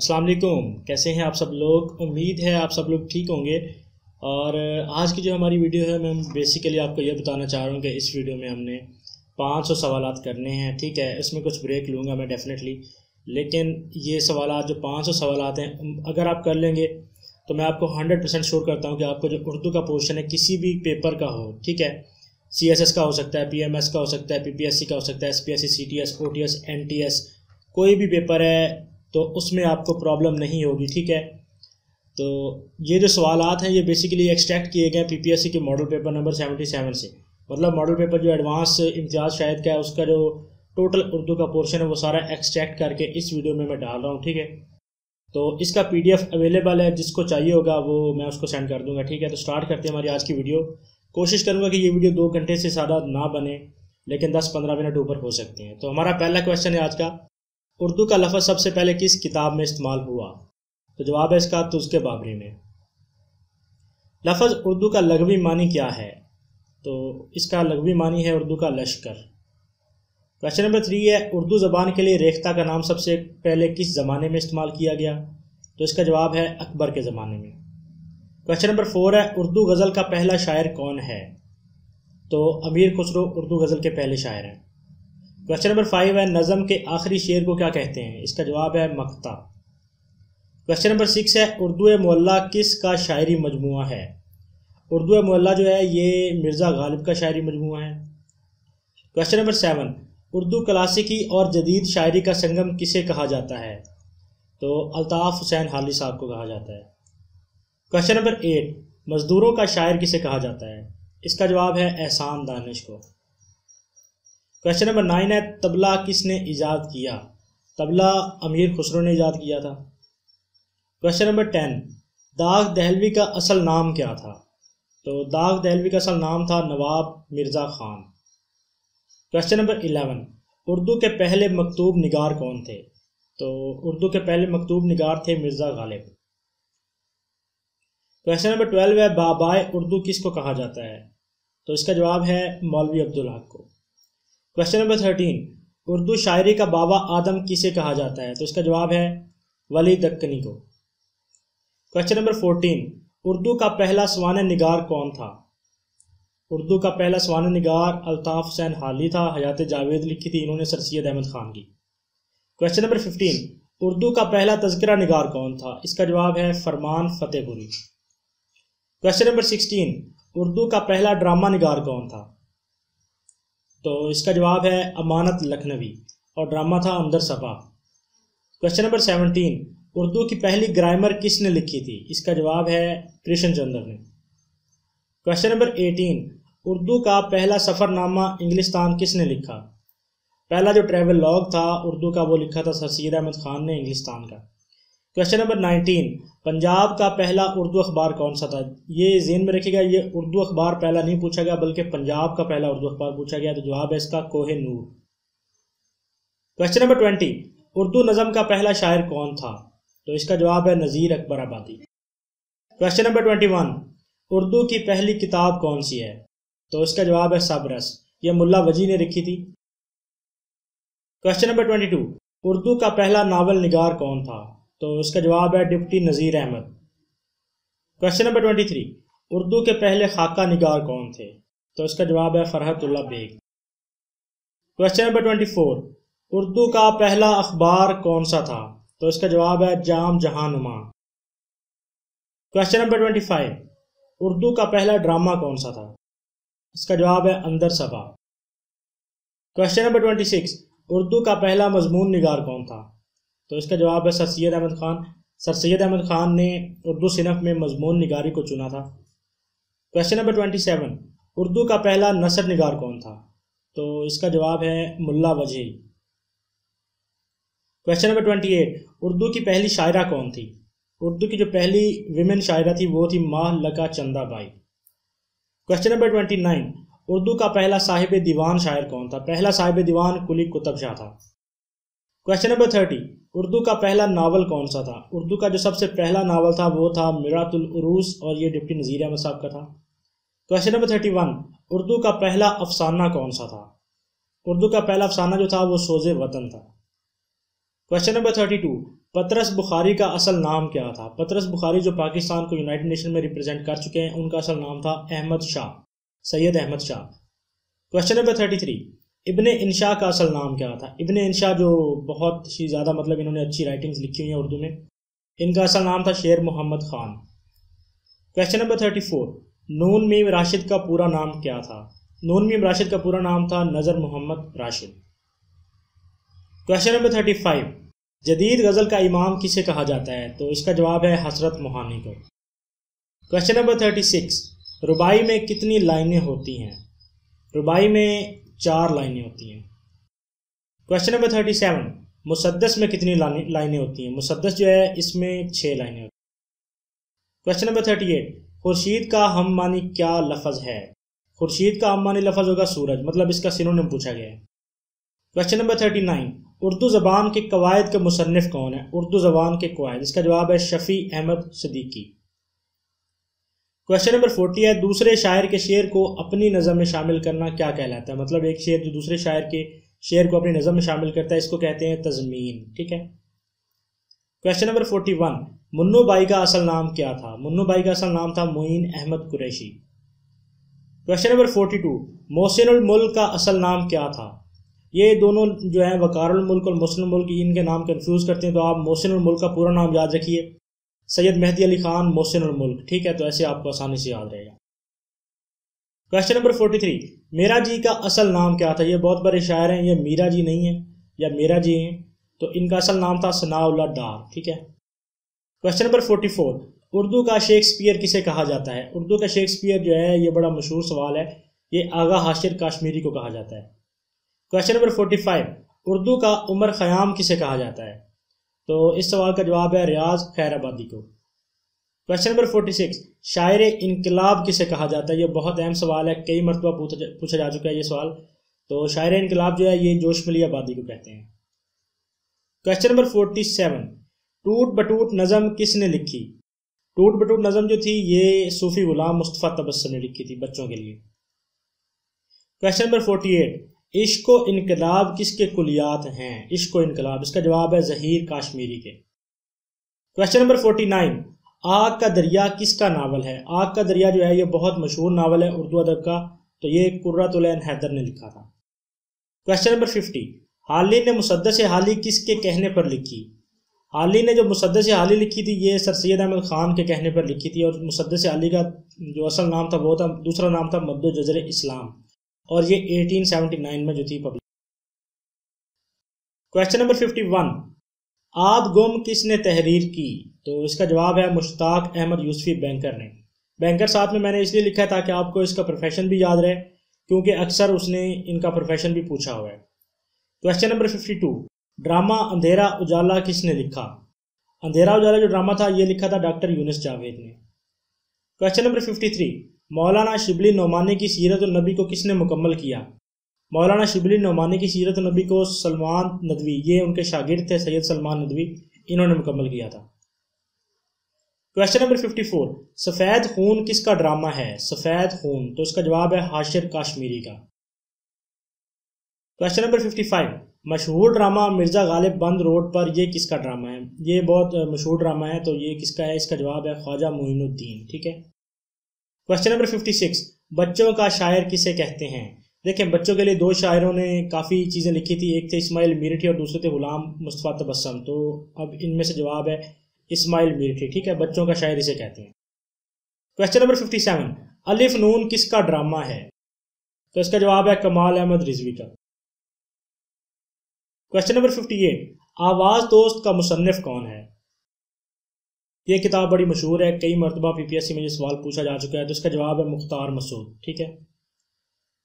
अस्सलाम वालेकुम कैसे हैं आप सब लोग उम्मीद है आप सब लोग ठीक होंगे और आज की जो हमारी वीडियो है मैं बेसिकली आपको ये बताना चाह रहा हूँ कि इस वीडियो में हमने 500 सवाल करने हैं ठीक है इसमें कुछ ब्रेक लूँगा मैं डेफ़िनेटली लेकिन ये सवाल जो 500 सवाल हैं अगर आप कर लेंगे तो मैं आपको 100 परसेंट श्योर करता हूँ कि आपको जो उर्दू का पोर्शन है किसी भी पेपर का हो ठीक है सी एस एस का हो सकता है पी एम एस का हो सकता है पी पी एस सी का हो सकता है S P S C C T S O T S N T S कोई भी पेपर है तो उसमें आपको प्रॉब्लम नहीं होगी ठीक है तो ये जो सवालत हैं ये बेसिकली एक्सट्रैक्ट किए गए पीपीएससी के model paper number seventy seven से मतलब मॉडल पेपर जो एडवांस इम्तियाज़ शायद का है उसका जो टोटल उर्दू का पोर्शन है वो सारा एक्सट्रैक्ट करके इस वीडियो में मैं डाल रहा हूँ ठीक है तो इसका पी अवेलेबल है जिसको चाहिए होगा वो मैं उसको सेंड कर दूँगा ठीक है तो स्टार्ट करते हैं हमारी आज की वीडियो कोशिश करूंगा कि ये वीडियो दो घंटे से ज़्यादा ना बने लेकिन दस पंद्रह मिनट ऊपर हो सकते हैं तो हमारा पहला क्वेश्चन है आज का उर्दू का लफज सबसे पहले किस किताब में इस्तेमाल हुआ तो जवाब है इसका तो के बाबरी में लफज उर्दू का लघवी मानी क्या है तो इसका लघवी मानी है उर्दू का लश्कर क्वेश्चन नंबर थ्री है उर्दू ज़बान के लिए रेख्ता का नाम सबसे पहले किस ज़माने में इस्तेमाल किया गया तो इसका जवाब है अकबर के ज़माने में क्वेश्चन नंबर फोर है उर्दू गज़ल का पहला शायर कौन है तो अमीर खुसरो उर्दू गज़ल के पहले शायर हैं क्वेश्चन नंबर फाइव है नज़म के आखिरी शेर को क्या कहते हैं इसका जवाब है मक्ता क्वेश्चन नंबर सिक्स है उर्दू मोल्ला किस का शायरी मजमू है उर्दू मोल्ला जो है ये मिर्ज़ा गालिब का शायरी मजमू है क्वेश्चन नंबर सेवन उर्दू क्लासिकी और जदीद शायरी का संगम किसे कहा जाता है तो अल्ताफ़ हुसैन हाली साहब को कहा जाता है क्वेश्चन नंबर एट मज़दूरों का शायर किसे कहा जाता है इसका जवाब है एहसान दानिश को क्वेश्चन नंबर नाइन है तबला किसने ईजाद किया तबला अमीर खुसरो ने ईजाद किया था क्वेश्चन नंबर टेन दाग दहलवी का असल नाम क्या था तो दाग दहलवी का असल नाम था Nawab Mirza Khan question number eleven Urdu के पहले मकतूब निगार कौन थे तो उर्दू के पहले मकतूब निगार थे Mirza Ghalib question number twelve है बाबाए उर्दू किसको कहा जाता है तो इसका जवाब है मौलवी अब्दुल हक को क्वेश्चन नंबर थर्टीन उर्दू शायरी का बाबा आदम किसे कहा जाता है तो इसका जवाब है वली दक्कनी को क्वेश्चन नंबर फोर्टीन उर्दू का पहला सवान निगार कौन था उर्दू का पहला सवान निगार अल्ताफ़ हुसैन हाली था हयात जावेद लिखी थी इन्होंने सर सैद अहमद खान की क्वेश्चन नंबर फिफ्टीन उर्दू का पहला तस्करा निगार कौन था इसका जवाब है Farman Fatehpuri question number sixteen Urdu का पहला ड्रामा निगार कौन था तो इसका जवाब है अमानत लखनवी और ड्रामा था Inder Sabha question number seventeen Urdu की पहली ग्रामर किसने लिखी थी इसका जवाब है कृष्ण चंद्र ने क्वेश्चन नंबर एटीन उर्दू का पहला सफ़रनामा इंग्लिस्तान किसने लिखा पहला जो ट्रैवल लॉग था उर्दू का वो लिखा था सैद अहमद खान ने इंग्लिस्तान का क्वेश्चन नंबर नाइनटीन पंजाब का पहला उर्दू अखबार कौन सा था ये जेन में रखेगा ये उर्दू अखबार पहला नहीं पूछा गया बल्कि पंजाब का पहला उर्दू अखबार पूछा गया तो जवाब है इसका Kohinoor question number twenty Urdu नज़म का पहला शायर कौन था तो इसका जवाब है Nazeer Akbarabadi question number twenty one Urdu की पहली किताब कौन सी है तो इसका जवाब है सबरस ये मुला वजी ने लिखी थी question number twenty two Urdu का पहला नावल निगार कौन था तो इसका जवाब है deputy Nazir Ahmad question number twenty three Urdu के पहले खाका निगार कौन थे तो इसका जवाब है Farhatullah Baig question number twenty four Urdu का पहला अखबार कौन सा था तो इसका जवाब है Jaam Jahan Numa question number twenty five Urdu का पहला ड्रामा कौन सा था इसका जवाब है Inder Sabha question number twenty six Urdu का पहला मजमून निगार कौन था तो इसका जवाब है सर सैद अहमद ख़ान सर सैद अहमद ख़ान ने उर्दू सिनफ में मजमून निगारी को चुना था question number twenty seven Urdu का पहला नसर निगार कौन था तो इसका जवाब है Mulla Wajhi question number twenty eight Urdu की पहली शायरा कौन थी उर्दू की जो पहली विमेन शायरा थी वो थी Mah Laqa Chanda Bai question number twenty nine Urdu का पहला साहिब दीवान शायर कौन था पहला साहिब दीवान कुली कुतब शाह था क्वेश्चन नंबर थर्टी उर्दू का पहला नावल कौन सा था उर्दू का जो सबसे पहला नावल था वो था मिरातुल उरूस और ये डिप्टी नज़ीर अहमद साहब का था question number thirty one Urdu का पहला अफसाना कौन सा था उर्दू का पहला अफसाना जो था वो सोज वतन था क्वेश्चन नंबर थर्टी टू पतरस बुखारी का असल नाम क्या था पतरस बुखारी जो पाकिस्तान को यूनाइटेड नेशन में रिप्रेजेंट कर चुके हैं उनका असल नाम था Ahmad Shah Syed Ahmad Shah question number thirty three Ibne Insha का असल नाम क्या था इबन इंशा जो बहुत ही ज़्यादा मतलब इन्होंने अच्छी राइटिंग्स लिखी हुई हैं उर्दू में इनका असल नाम था Sher Mohammad Khan question number thirty four Noon Meem Rashid का पूरा नाम क्या था नून मीम राशिद का पूरा नाम था Nazar Mohammad Rashid question number thirty five जदीद गज़ल का इमाम किसे कहा जाता है तो इसका जवाब है हसरत मोहानी को क्वेश्चन नंबर थर्टी सिक्स रुबाई में कितनी लाइनें होती हैं रुबाई में चार लाइनें होती हैं क्वेश्चन नंबर थर्टी सेवन मुसदस में कितनी लाइनें होती हैं मुसदस जो है इसमें छः लाइनें होती हैं क्वेश्चन नंबर थर्टी एट खुर्शीद का हम मानी क्या लफज है खुर्शीद का हम मानी लफज होगा सूरज मतलब इसका सिनोनिम पूछा गया है question number thirty nine Urdu ज़बान के कवायद के मुसनफ़ कौन है उर्दू ज़बान के कवायद इसका जवाब है Shafi Ahmad Siddiqui question number forty है दूसरे शायर के शेर को अपनी नजर में शामिल करना क्या कहलाता है मतलब एक शेर जो दूसरे शायर के शेर को अपनी नज़म में शामिल करता है इसको कहते हैं तजमीन ठीक है question number forty one Munnu Bai का असल नाम क्या था मुन्नू बाई का असल नाम था Moin Ahmad Qureshi question number forty two Mohsin Mulk का असल नाम क्या था ये दोनों जो है वकारुल मुल्क और मोहसिन मुल्क इनके नाम कन्फ्यूज़ करते हैं तो आप मोहसिन मुल्क का पूरा नाम याद रखिए सैयद मेहदी अली खान मोहसिन और मुल्क ठीक है तो ऐसे आपको आसानी से याद रहेगा क्वेश्चन नंबर फोर्टी थ्री मेरा जी का असल नाम क्या था ये बहुत बड़े शायर हैं ये मीरा जी नहीं है या मेरा जी हैं तो इनका असल नाम था सनाउल्ला डार ठीक है question number forty four Urdu का शेक्सपियर किसे कहा जाता है उर्दू का शेक्सपियर जो है ये बड़ा मशहूर सवाल है ये आगा हाशिर काश्मीरी को कहा जाता है question number forty five Urdu का उमर ख़याम किसे कहा जाता है तो इस सवाल का जवाब है रियाज खैराबादी को क्वेश्चन नंबर फोर्टी सिक्स शायर इनकलाब किसे कहा जाता है ये बहुत अहम सवाल है कई मरतबा पूछा जा चुका है ये सवाल तो शायर इनकलाब जो है ये जोशमली आबादी को कहते हैं क्वेश्चन नंबर फोर्टी सेवन टूट बटूट नज़म किसने लिखी टूट बटूट नज़म जो थी ये सूफी गुलाम मुस्तफ़ा तबस्सम ने लिखी थी बच्चों के लिए question number forty eight Ishqo Inquilab किसके कुलियात हैं इश्को इनकलाब इसका जवाब है जहीर काश्मीरी के क्वेश्चन नंबर फोर्टी नाइन आग का दरिया किसका नावल है आग का दरिया जो है ये बहुत मशहूर नावल है उर्दू अदब का तो ये कुर्रतुलैन हैदर ने लिखा था क्वेश्चन नंबर फिफ्टी हाली ने मुसदस हाली किसके कहने पर लिखी हाली ने जो मुसदस हाली लिखी थी ये सर सैद अहमद ख़ान के कहने पर लिखी थी और मुसदस अली का जो असल नाम था वो था दूसरा नाम था मद्दो जजर इस्लाम और ये 1879 में जो थी पब्लिक क्वेश्चन नंबर 51 आद गुम किसने तहरीर की तो इसका जवाब है मुश्ताक अहमद यूसफी बैंकर ने बैंकर साथ में मैंने इसलिए लिखा था कि आपको इसका प्रोफेशन भी याद रहे क्योंकि अक्सर उसने इनका प्रोफेशन भी पूछा हुआ है क्वेश्चन नंबर 52 ड्रामा अंधेरा उजाला किसने लिखा अंधेरा उजाला जो ड्रामा था ये लिखा था डॉक्टर यूनिस जावेद ने क्वेश्चन नंबर 53 मौलाना शिबली नौमानी की सीरत नबी को किसने मुकम्मल किया मौलाना शिबली नौमानी की सीरत नबी को सलमान नदवी ये उनके शागिर्द थे सैयद सलमान नदवी इन्होंने मुकम्मल किया था क्वेश्चन नंबर 54 सफ़ेद खून किसका ड्रामा है सफ़ेद खून तो इसका जवाब है हाशिर काश्मीरी का क्वेश्चन नंबर 55 मशहूर ड्रामा मिर्ज़ा गालिब बंद रोड पर ये किसका ड्रामा है ये बहुत मशहूर ड्रामा है तो ये किसका है इसका जवाब है ख्वाजा मोइनुद्दीन ठीक है क्वेश्चन नंबर फिफ्टी सिक्स बच्चों का शायर किसे कहते हैं देखें बच्चों के लिए दो शायरों ने काफ़ी चीज़ें लिखी थी एक थे इस्माइल मीरठी और दूसरे थे गुलाम मुस्तफ़ा तबस्सम तो अब इनमें से जवाब है इस्माइल मीरठी ठीक है बच्चों का शायर इसे कहते हैं क्वेश्चन नंबर फिफ्टी सेवन अलिफ नून किसका ड्रामा है तो इसका जवाब है कमाल अहमद रिजवी का क्वेश्चन नंबर फिफ्टी एट आवाज़ दोस्त का मुसनफ़ कौन है ये किताब बड़ी मशहूर है कई मरतबा पी पी एस सी में ये सवाल पूछा जा चुका है तो इसका जवाब है मुख्तार मसूद ठीक है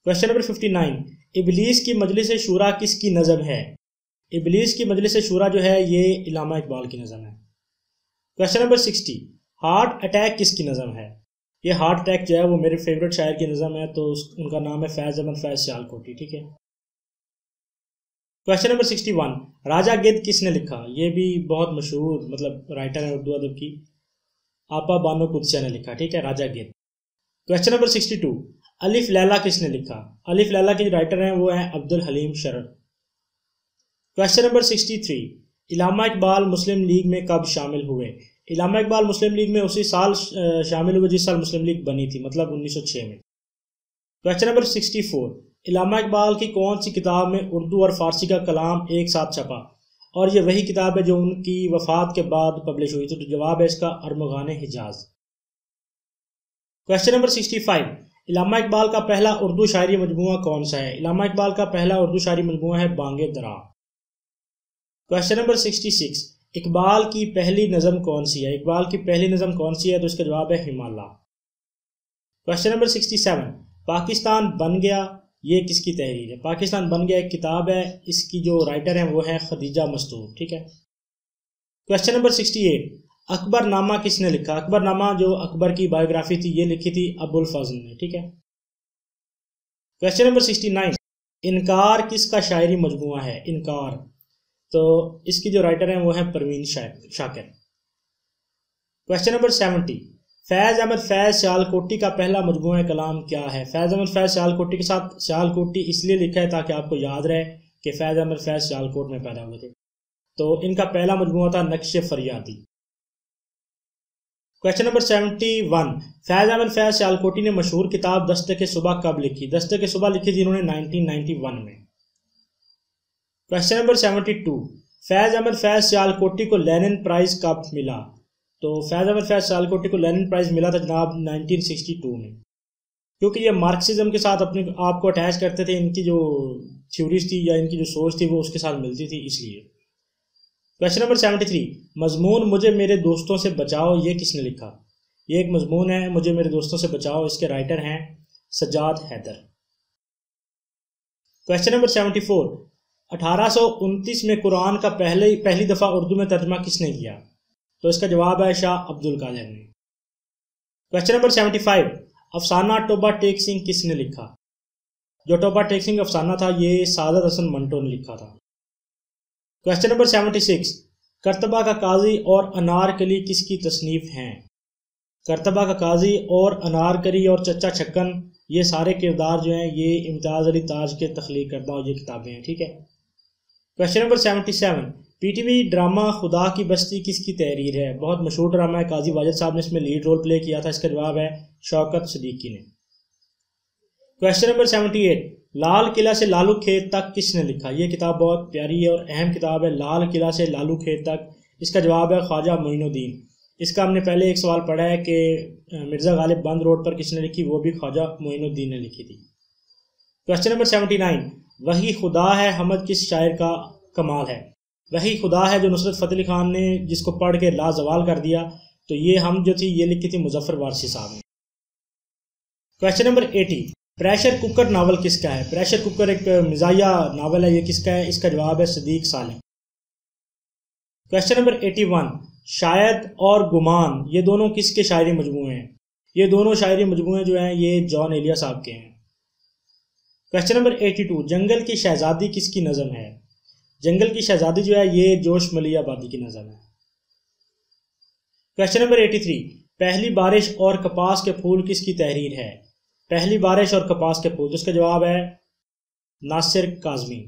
क्वेश्चन नंबर फिफ्टी नाइन इबलीस की मजलिस किस किसकी नज़म है इबलीस की मजलिस शुरा जो है ये इलामा इकबाल की नज़म है question number sixty heart attack किसकी नज़म है ये हार्ट अटैक जो है वो मेरे फेवरेट शायर की नज़म है तो उनका नाम है फैज़ अहमद फैज़ सियालकोटी ठीक है question number sixty one Raja Gidh किसने लिखा ये भी बहुत मशहूर मतलब राइटर है उर्दू अदब की आपा बानो कुदसिया ने लिखा ठीक है राजा गिद्ध क्वेश्चन नंबर सिक्सटी टू अलिफ लैला किसने लिखा अलिफ लैला के जो राइटर हैं वो हैं Abdul Halim Sharar question number sixty three Allama Iqbal Muslim League में कब शामिल हुए इलामा इकबाल मुस्लिम लीग में उसी साल शामिल हुए जिस साल मुस्लिम लीग बनी थी मतलब 1906 में question number sixty four Allama Iqbal की कौन सी किताब में उर्दू और फारसी का कलाम एक साथ छपा और ये वही किताब है जो उनकी वफात के बाद पब्लिश हुई थी तो जवाब है इसका Armaghan Hijaz question number sixty five Allama Iqbal का पहला उर्दू शायरी मजमू कौन सा है इलामा इकबाल का पहला उर्दू शायरी मजमू है Bange Dara question number sixty six Iqbal की पहली नज़म कौन सी है इकबाल की पहली नज़म कौन सी है तो इसका जवाब है Himalaya question number sixty seven Pakistan बन गया ये किसकी तहरीर है पाकिस्तान बन गया एक किताब है इसकी जो राइटर है वो है खदीजा मस्तूर ठीक है question number sixty eight Akbarnama किसने लिखा अकबर नामा जो अकबर की बायोग्राफी थी ये लिखी थी अबुल फजल ने ठीक है क्वेश्चन नंबर सिक्सटी नाइन इनकार किसका शायरी मजमू है इनकार तो इसकी जो राइटर है वो है Parveen Shakir question number seventy Faiz Ahmad Faiz Sialkoti का पहला मजमू कलाम क्या है फैज़ अहमद फैज़ सियालकोटी के साथ सियालकोटी इसलिए लिखा है ताकि आपको याद रहे कि फैज़ अहमद फैज़ सियालकोट में पैदा हुए थे तो इनका पहला मजमू था Naqsh Faryadi question number seventy one Faiz Ahmad Faiz Sialkoti ने मशहूर किताब दस्त के सुबह कब लिखी दस्त के सुबह लिखी थी इन्होंने नाइनटीन नाइनटी वन में question number seventy two Faiz Ahmad Faiz Sialkoti को लेनिन प्राइज कब मिला तो फैज़ अहमद फैज सालकोटी को लेनिन प्राइज़ मिला था जनाब 1962 में क्योंकि ये मार्क्सिज्म के साथ अपने आप को अटैच करते थे इनकी जो थ्योरीज थी या इनकी जो सोच थी वो उसके साथ मिलती थी इसलिए क्वेश्चन नंबर सेवेंटी थ्री मजमून मुझे मेरे दोस्तों से बचाओ ये किसने लिखा ये एक मजमून है मुझे मेरे दोस्तों से बचाओ इसके राइटर हैं Sajjad Haider question number seventy four अठारह सौ उनतीस में कुरान का पहले पहली दफ़ा उर्दू में तर्जमा किसने किया तो इसका जवाब है शाह अब्दुल कादिर ने क्वेश्चन नंबर सेवेंटी फाइव अफसाना टोबा टेक सिंह किसने लिखा जो टोबा टेक सिंह अफसाना था ये सादत हसन मंटो ने लिखा था क्वेश्चन नंबर सेवेंटी सिक्स करतबा का काजी और अनारकली किसकी तसनीफ हैं करतबा का काजी और अनारकली और चचा छक्कन ये सारे किरदार जो हैं ये इम्तियाज़ अली ताज के तख्लीक करदा ये किताबें हैं ठीक है question number seventy seven PTV drama Khuda ki बस्ती किसकी तहरीर है बहुत मशहूर ड्रामा है काजी वाजिद साहब ने इसमें लीड रोल प्ले किया था इसका जवाब है शौकत सदीकी ने question number seventy eight Lal Qila से लालू खेत तक किसने लिखा यह किताब बहुत प्यारी है और अहम किताब है लाल किला से लालू खेत तक इसका जवाब है ख्वाजा मोइनुद्दीन इसका हमने पहले एक सवाल पढ़ा है कि मिर्ज़ा गालिब बंद रोड पर किसने लिखी वो भी ख्वाजा मोइनुद्दीन ने लिखी थी क्वेश्चन नंबर सेवेंटी नाइन वही खुदा है हमद किस शायर का कमाल है रही खुदा है जो नुसरत फ़तेह अली ख़ान ने जिसको पढ़ के लाजवाल कर दिया तो ये हम जो थी ये लिखी थी मुजफ्फर वारसी साहब ने question number eighty pressure cooker novel किसका है प्रेशर कुकर एक मिजाया नावल है ये किसका है इसका जवाब है सदीक साले क्वेश्चन नंबर एटी वन शायद और गुमान ये दोनों किसके शायरी मजमू हैं ये दोनों शायरी मजमू जो हैं ये जॉन एलिया साहब के हैं क्वेश्चन नंबर एटी टू जंगल की शहजादी किसकी नज़म है जंगल की शहजादी जो है ये जोश मलियाबादी आबादी की नजर है क्वेश्चन नंबर एटी थ्री पहली बारिश और कपास के फूल किसकी तहरीर है पहली बारिश और कपास के फूल उसका जवाब है नासिर काजमी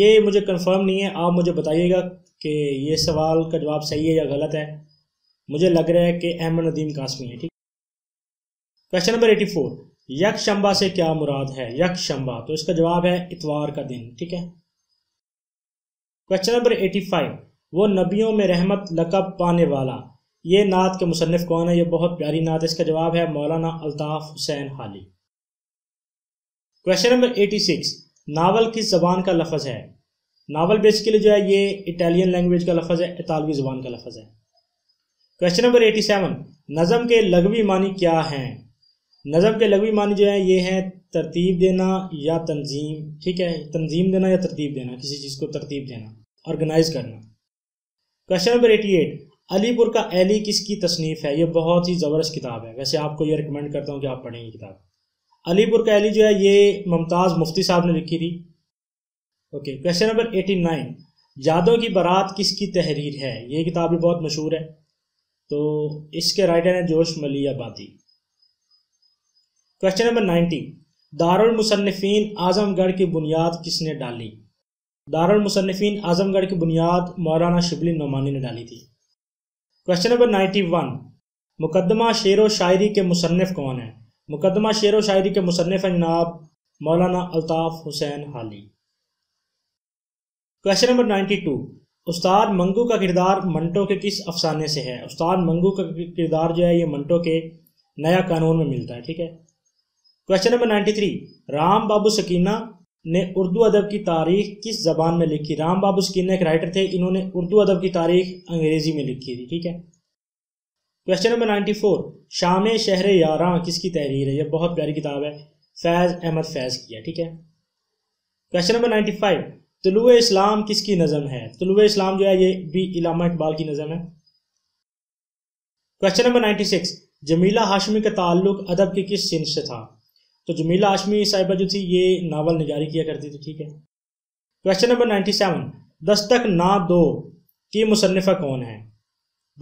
ये मुझे कंफर्म नहीं है आप मुझे बताइएगा कि ये सवाल का जवाब सही है या गलत है मुझे लग रहा है कि अहमद नदीम कासमी है ठीक क्वेश्चन नंबर एटी फोर यक्ष शंबा से क्या मुराद है यक शंबा तो इसका जवाब है इतवार का दिन ठीक है क्वेश्चन नंबर एटी फाइव वो नबियों में रहमत लकब पाने वाला ये नात के मुसनफ़ कौन है ये बहुत प्यारी नात इसका जवाब है मौलाना Altaf Hussain Hali question number eighty six novel किस जबान का लफज है नावल बेसिकली जो है ये इटालियन लैंग्वेज का लफज है इतालवी ज़बान का लफज है क्वेश्चन नंबर एटी सेवन नज़म के लगवी मानी क्या हैं नज़म के लगवी मानी जो है ये है तरतीब देना या तंजीम ठीक है तंजीम देना या तरतीब देना किसी चीज़ को तरतीब देना ऑर्गेनाइज करना question number eighty eight Alipur का एली किसकी तसनीफ़ है ये बहुत ही ज़बरदस्त किताब है वैसे आपको ये रिकमेंड करता हूँ कि आप पढ़ें ये किताब अलीपुर का एली जो है ये मुमताज़ मुफ्ती साहब ने लिखी थी okay question number eighty nine यादों की बारात किसकी तहरीर है ये किताब भी बहुत मशहूर है तो इसके राइटर हैं Josh Malihabadi question number nineteen Darul Musannefin Azamgarh की बुनियाद किसने डाली दारुल मुसन्फ़ीन आजमगढ़ की बुनियाद मौलाना शिबली नोमानी ने डाली थी क्वेश्चन नंबर नाइन्टी वन मुकदमा शेर व शायरी के मुसनफ़ कौन है मुकदमा शेर व शायरी के मुसनफ़ हैं जनाब मौलाना Altaf Hussain Hali question number ninety two उस्ताद मंगू का किरदार मंटो के किस अफसाने से है उस्ताद मंगू का किरदार जो है ये मंटो के नया कानून में मिलता है ठीक है question number three Ram Babu Saksena ने उर्दू अदब की तारीख किस जबान में लिखी राम बाबू सकीना एक राइटर थे इन्होंने उर्दू अदब की तारीख अंग्रेजी में लिखी थी ठीक है क्वेश्चन नंबर फोर शाम शहर यारा किसकी तहरीर है यह बहुत प्यारी किताब है फैज़ अहमद फैज़ की है ठीक है question number five Tolu Islam किसकी नज़म है तलु इस्लाम जो है ये भी इलामा इकबाल की नज़म है question number six Jamila Hashmi का ताल्लुक अदब के किस सिंह से था तो जमीला आशमी साहिबा जो थी ये नावल निगारी किया करती थी ठीक है क्वेश्चन नंबर नाइन्टी सेवन दस्तक ना दो की मुसनफ़ा कौन है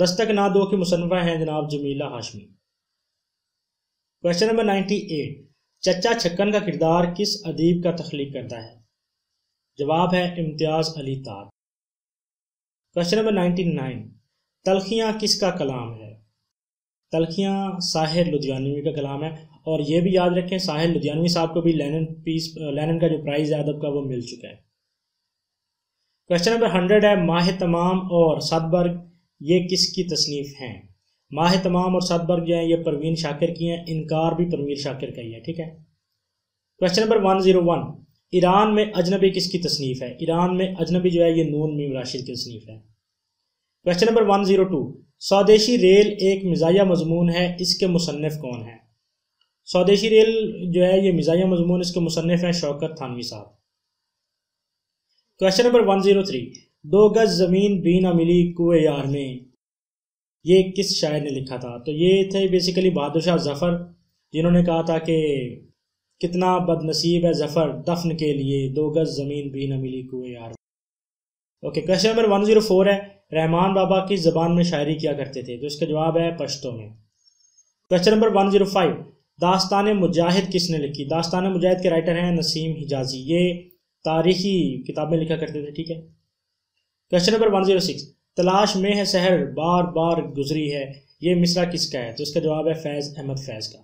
दस्तक ना दो की मुसनफ़ा हैं जनाब Jamila Hashmi question number ninety eight Chacha Chhakkan का किरदार किस अदीब का तख्लीक करता है जवाब है Imtiaz Ali Taj question number ninety nine तलखियाँ किसका कलाम है तलखियाँ साहिर लुधियानवी का कलाम है और ये भी याद रखें साहिल लुधियानवी साहब को भी लेनन पीस लेनन का जो प्राइज़ है अदब का वो मिल चुका है क्वेश्चन नंबर हंड्रेड है माह तमाम और सतबर्ग ये किसकी तसनीफ़ हैं माह तमाम और सतबर्ग जो है ये परवीन शाकिर की हैं इनकार भी परवीन शाकिर का ही है ठीक है question number one zero one Iran में अजनबी किसकी तसनीफ़ है ईरान में अजनबी जो है ये नून मीम राशिद की तसनीफ़ है question number one zero two Swadeshi rail एक मिजाया मजमून है इसके मुसनफ़ कौन है स्वदेशी रेल जो है ये मिजाया मजमून इसके मुसनफ़ हैं शौकत थानवी साहब question number one zero three दो गज ज़मीन बीना मिली कुए यार में ये किस शायर ने लिखा था तो ये थे बेसिकली बहादुर शाह जफ़र जिन्होंने कहा था कि कितना बदनसीब है जफ़र दफन के लिए दो गज ज़मीन भी न मिली कुए यार okay question number one zero four है रहमान बाबा किस जबान में शायरी किया करते थे तो इसका जवाब है पश्तो में question number one zero five दास्तान मुजाहिद किसने लिखी दास्तान मुजाहिद के राइटर हैं नसीम हिजाजी ये तारीखी किताबें लिखा करते थे ठीक है question number one zero six तलाश में है शहर बार बार गुजरी है ये मिसरा किसका है तो इसका जवाब है फैज़ अहमद फैज़ का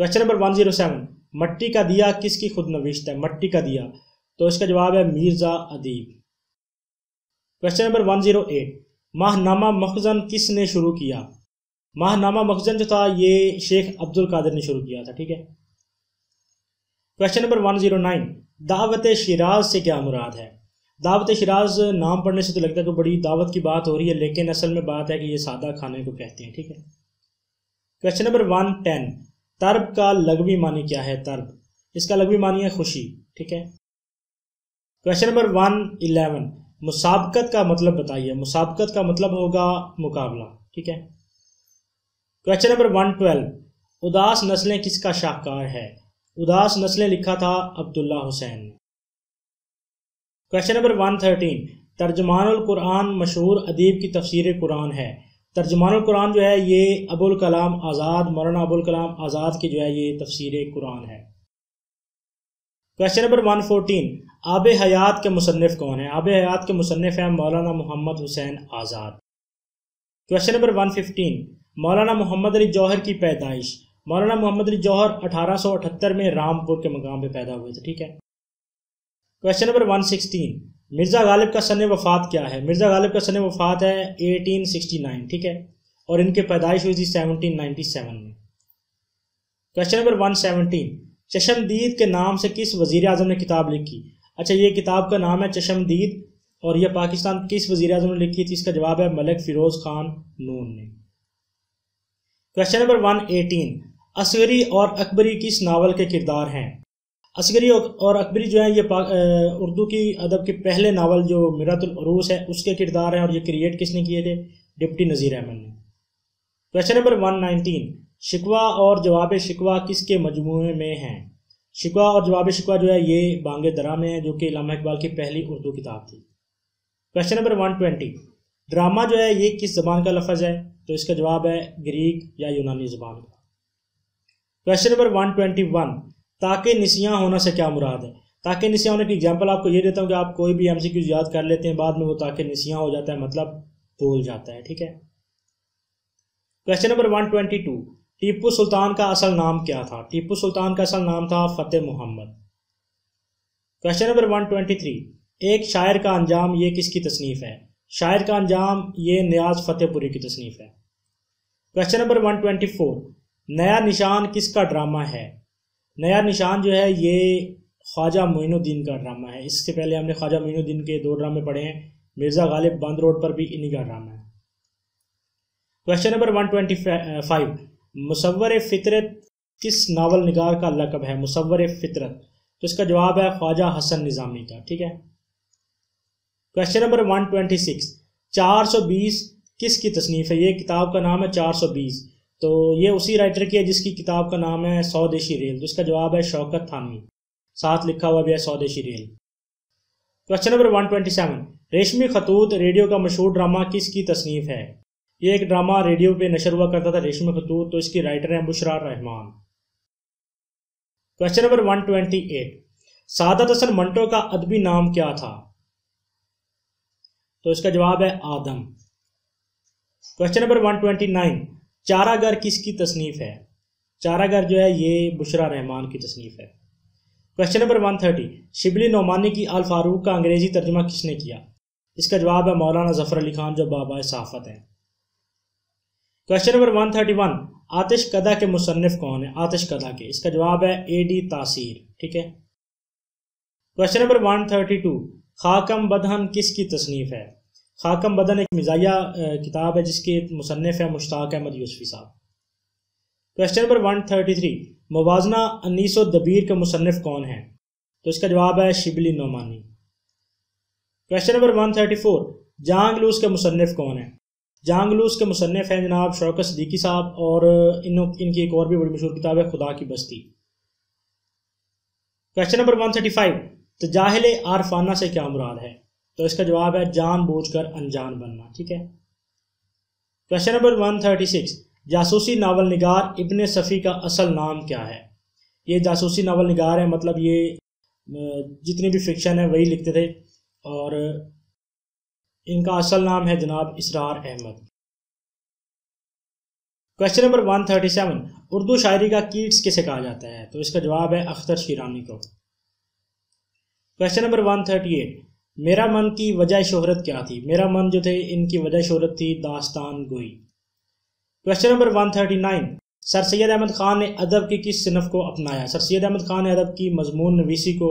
question number one zero seven मट्टी का दिया किसकी खुद नविश्त है मट्टी का दिया तो इसका जवाब है Mirza Adeeb question number one zero eight माहनामा मखजन किसने शुरू किया माहनामा मखजन जो था ये शेख अब्दुल कादिर ने शुरू किया था ठीक है question number one zero nine दावत शराज से क्या मुराद है दावत शराज नाम पढ़ने से तो लगता है कि बड़ी दावत की बात हो रही है लेकिन असल में बात है कि ये सादा खाने को कहते हैं ठीक है क्वेश्चन नंबर वन टेन तर्ब का लघवी मानी क्या है तर्ब इसका लघवी मानी है खुशी ठीक है क्वेश्चन नंबर वन इलेवन मुसाबकत का मतलब बताइए मुसाबकत का मतलब होगा मुकाबला ठीक है क्वेश्चन नंबर वन ट्वेल्व उदास नस्लें किसका शाहकार है उदास नस्लें लिखा था अब्दुल्ला हुसैन ने क्वेश्चन नंबर वन थर्टीन तर्जमान कुरान मशहूर अदीब की तफसीर कुरान है तर्जमान कुरान जो है ये अबुल कलाम आज़ाद मौलाना अबुल कलाम आज़ाद की जो है ये तफसीर कुरान है क्वेश्चन नंबर वन फोर्टीन आब हयात के मुसनफ़ कौन है आब हयात के मुसनफ़ हैं Maulana Mohammad Hussain Azad question number one fifteen Maulana Mohammad Ali Jauhar की पैदाइश मौलाना मोहम्मद अली जौहर 1878 में रामपुर के मकाम पे पैदा हुए थे ठीक है क्वेश्चन नंबर 116 मिर्ज़ा गालिब का सन वफ़ात क्या है मिर्ज़ा गालिब का सन वफ़ात है 1869 ठीक है और इनके पैदाइश हुई थी 1797 में क्वेश्चन नंबर 117 चशमदीद के नाम से किस वजीर अजम ने किताब लिखी अच्छा ये किताब का नाम है चशमदीद और यह पाकिस्तान किस वजीर अजम ने लिखी थी इसका जवाब है मलिक फ़िरोज़ खान नून ने question number one eighteen Asghari और अकबरी किस नावल के किरदार हैं असगरी और अकबरी जो है ये उर्दू की अदब के पहले नावल जो मिरातुलरूस है उसके किरदार हैं और ये क्रिएट किसने किए थे डिप्टी नज़ीर अहमद ने क्वेश्चन नंबर वन नाइनटीन शिकवा और जवाब शिकवा किसके मजमू में हैं शिकवा और जवाब शिकवा जो है ये बांगे दरा में है जो कि इलामा इकबाल की पहली उर्दू किताब थी question number one twenty drama जो है ये किस जबान का लफज है तो इसका जवाब है ग्रीक या यूनानी ज़बान question number one twenty one ताकि निसियाँ होना से क्या मुराद है ताकि निसियाँ होने की एग्जाम्पल आपको ये देता हूँ कि आप कोई भी एम याद कर लेते हैं बाद में वो ताकि निसियाँ हो जाता है मतलब भूल जाता है ठीक है question number one twenty two Tipu Sultan का असल नाम क्या था टीपू सुल्तान का असल नाम था Fateh Mohammad question number one twenty three एक शायर का अंजाम ये किसकी तसनीफ़ है शायर का अंजाम ये न्याज फतेहपुरी की तसनीफ़ है क्वेश्चन नंबर 124 नया निशान किसका ड्रामा है नया निशान जो है ये ख्वाजा मोइनुद्दीन का ड्रामा है इससे पहले हमने ख्वाजा मोइनुद्दीन के दो ड्रामे पढ़े हैं मिर्ज़ा गालिब बंद रोड पर भी इन्हीं का ड्रामा है क्वेश्चन नंबर 125 मुसवर फितरत किस नावल निगार का लकब है मुसवर फितरत तो इसका जवाब है ख्वाजा हसन निज़ामी का ठीक है क्वेश्चन नंबर सौ बीस किसकी तसनीफ़ है ये किताब का नाम है चार सौ बीस तो ये उसी राइटर की है जिसकी किताब का नाम है स्वदेशी रेल तो इसका जवाब है शौकत थानवी साथ लिखा हुआ भी है Swadeshi rail question number one twenty seven रेशमी खतूत रेडियो का मशहूर ड्रामा किसकी तसनीफ़ है ये एक ड्रामा रेडियो पे नशर हुआ करता था रेशमी खतूत तो इसकी राइटर हैं Bushra Rehman question number one twenty eight Saadat Hasan Manto का अदबी नाम क्या था तो इसका जवाब है Adam question number one twenty nine Charagar किसकी तसनीफ़ है चारागर जो है ये बुशरा रहमान की तसनीफ़ है question number one thirty Shibli Nomani की अल फारूक का अंग्रेज़ी तर्जमा किसने किया इसका जवाब है मौलाना जफर अली खान जो बाबा सहाफ़त है question number one thirty one Atish Kada के मुसनफ़ कौन है आतिश कदा के इसका जवाब है ए डी तासीर ठीक है question number one thirty two Khakam Badahan किसकी तसनीफ़ है खाकम बदन एक मिजाया किताब है जिसके मुसनफ़ है मुश्ताक अहमद यूसफ़ी साहब question number one thirty three मुवाजना अनीस दबीर के मुसनफ़ कौन है तो इसका जवाब है Shibli Nomani question number one thirty four Jangloos के मुसनफ़ कौन है जांगलूस के मुसनफ़ हैं जनाब शौकत सदीकी साहब और इन इनकी एक और भी बड़ी मशहूर किताब है Khuda ki Basti question number one thirty five तजाहल आरफाना से क्या मुराद है तो इसका जवाब है जानबूझकर अनजान बनना ठीक है question number one thirty six जासूसी नावल निगार इबन सफ़ी का असल नाम क्या है ये जासूसी नावल निगार है मतलब ये जितनी भी फिक्शन है वही लिखते थे और इनका असल नाम है जनाब Israr Ahmed question number one thirty seven Urdu शायरी का कीट्स किसे कहा जाता है तो इसका जवाब है अख्तर शीरानी को question number one thirty eight मेरा मन की वजह शोहरत क्या थी मेरा मन जो थे इनकी वजह शोहरत थी दास्तान गोई question number 139 sir Syed Ahmed Khan ने अदब की किस सिनफ को अपनाया सर सैद अहमद खान ने अदब की मजमून नवीसी को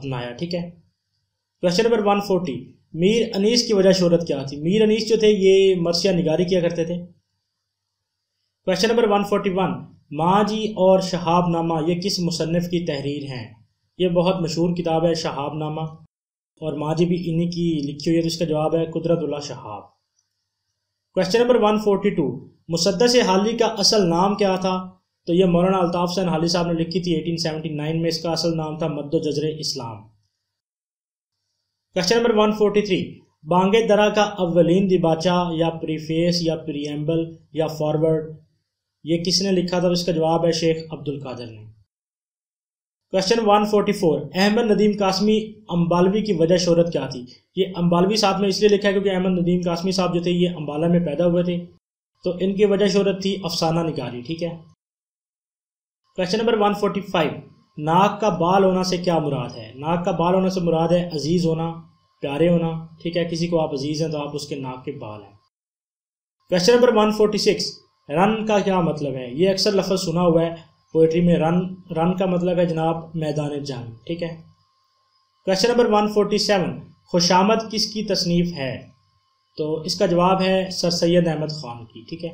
अपनाया ठीक है क्वेश्चन नंबर 140 मीर अनीस की वजह शोहरत क्या थी मीर अनीस जो थे ये मरसिया निगारी किया करते थे क्वेश्चन नंबर 141 माँ जी और शहाबनामा ये किस मुसनफ़ की तहरीर हैं ये बहुत मशहूर किताब है शहाबनामा और माजी भी इन्हीं की लिखी हुई है तो इसका जवाब है कुदरतुल्ला शहाब क्वेश्चन नंबर 142 मुसदस हाली का असल नाम क्या था तो यह मौलाना अल्ताफ सैन हाली साहब ने लिखी थी 1879 में इसका असल नाम था मद्दो जजर इस्लाम क्वेश्चन नंबर 143 बांगे दरा का अवलिन दिबाचा या प्रीफेस या प्रियम्बल या फॉरवर्ड ये किसने लिखा था तो इसका जवाब है शेख अब्दुल कादर ने क्वेश्चन 144 अहमद नदीम कासमी अम्बालवी की वजह शहरत क्या थी ये अम्बालवी साहब ने इसलिए लिखा है क्योंकि अहमद नदीम कासमी साहब जो थे ये अम्बाला में पैदा हुए थे तो इनकी वजह शहरत थी अफसाना निकाली ठीक है क्वेश्चन नंबर 145 नाक का बाल होना से क्या मुराद है नाक का बाल होने से मुराद है अजीज़ होना प्यारे होना ठीक है किसी को आप अजीज़ हैं तो आप उसके नाक के बाल हैं क्वेश्चन नंबर वन रन का क्या मतलब है ये अक्सर लफ्ज़ सुना हुआ है पोइट्री में रन रन का मतलब है जनाब मैदान जंग ठीक है क्वेश्चन नंबर 147 खुशामद किसकी तसनीफ़ है तो इसका जवाब है सर सैद अहमद ख़ान की ठीक है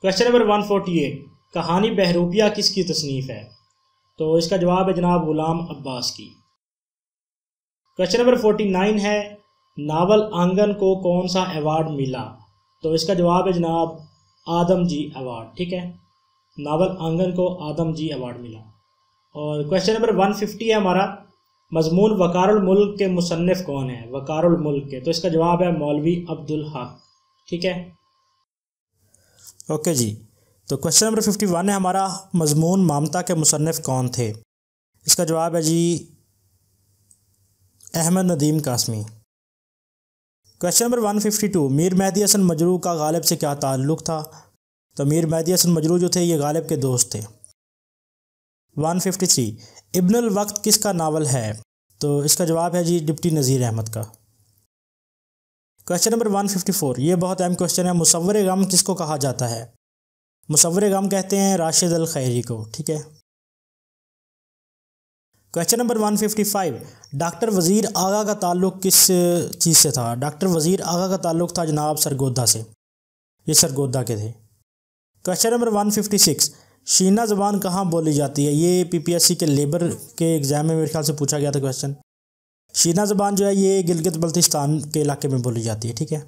क्वेश्चन नंबर 148 कहानी बहरूपिया किसकी तसनीफ़ है तो इसका जवाब है जनाब गुलाम अब्बास की क्वेश्चन नंबर 49 है नावल आंगन को कौन सा अवार्ड मिला तो इसका जवाब है जनाब आदम जी अवार्ड ठीक है नावल आंगन को आदम जी अवार्ड मिला और क्वेश्चन नंबर वन फिफ्टी है हमारा मजमून वकारुल मुल्क के मुसन्फ़ कौन है वकारुल मुल्क के तो इसका जवाब है मौलवी अब्दुल हक ठीक है ओके जी तो क्वेश्चन नंबर फिफ्टी वन है हमारा मजमून मामता के मुसनफ़ कौन थे इसका जवाब है जी Ahmad Nadeem Qasmi question number one fifty two Mir Mehdi Hasan Majrooh का गालिब से क्या ताल्लुक़ था तो मीर मैदी हसन मजरू जो थे ये गालिब के दोस्त थे 153 अलवक्त किस किसका नावल है तो इसका जवाब है जी डिप्टी नज़ीर अहमद का क्वेश्चन नंबर 154 ये बहुत अहम क्वेश्चन है मुसवर गम किसको कहा जाता है मुसवर गम कहते हैं राशिद अल खैरी को ठीक है क्वेश्चन नंबर 155 डॉक्टर वज़ीर आगा का ताल्लुक किस चीज़ से था डॉक्टर वज़ीर आगा का ताल्लुक था जनाब सरगोदा से ये सरगोदा के थे question number one fifty six Shina ज़बान कहाँ बोली जाती है ये पीपीएससी के लेबर के एग्ज़ाम में मेरे ख्याल से पूछा गया था क्वेश्चन शीना ज़बान जो है ये गिलगित बल्तिस्तान के इलाके में बोली जाती है ठीक है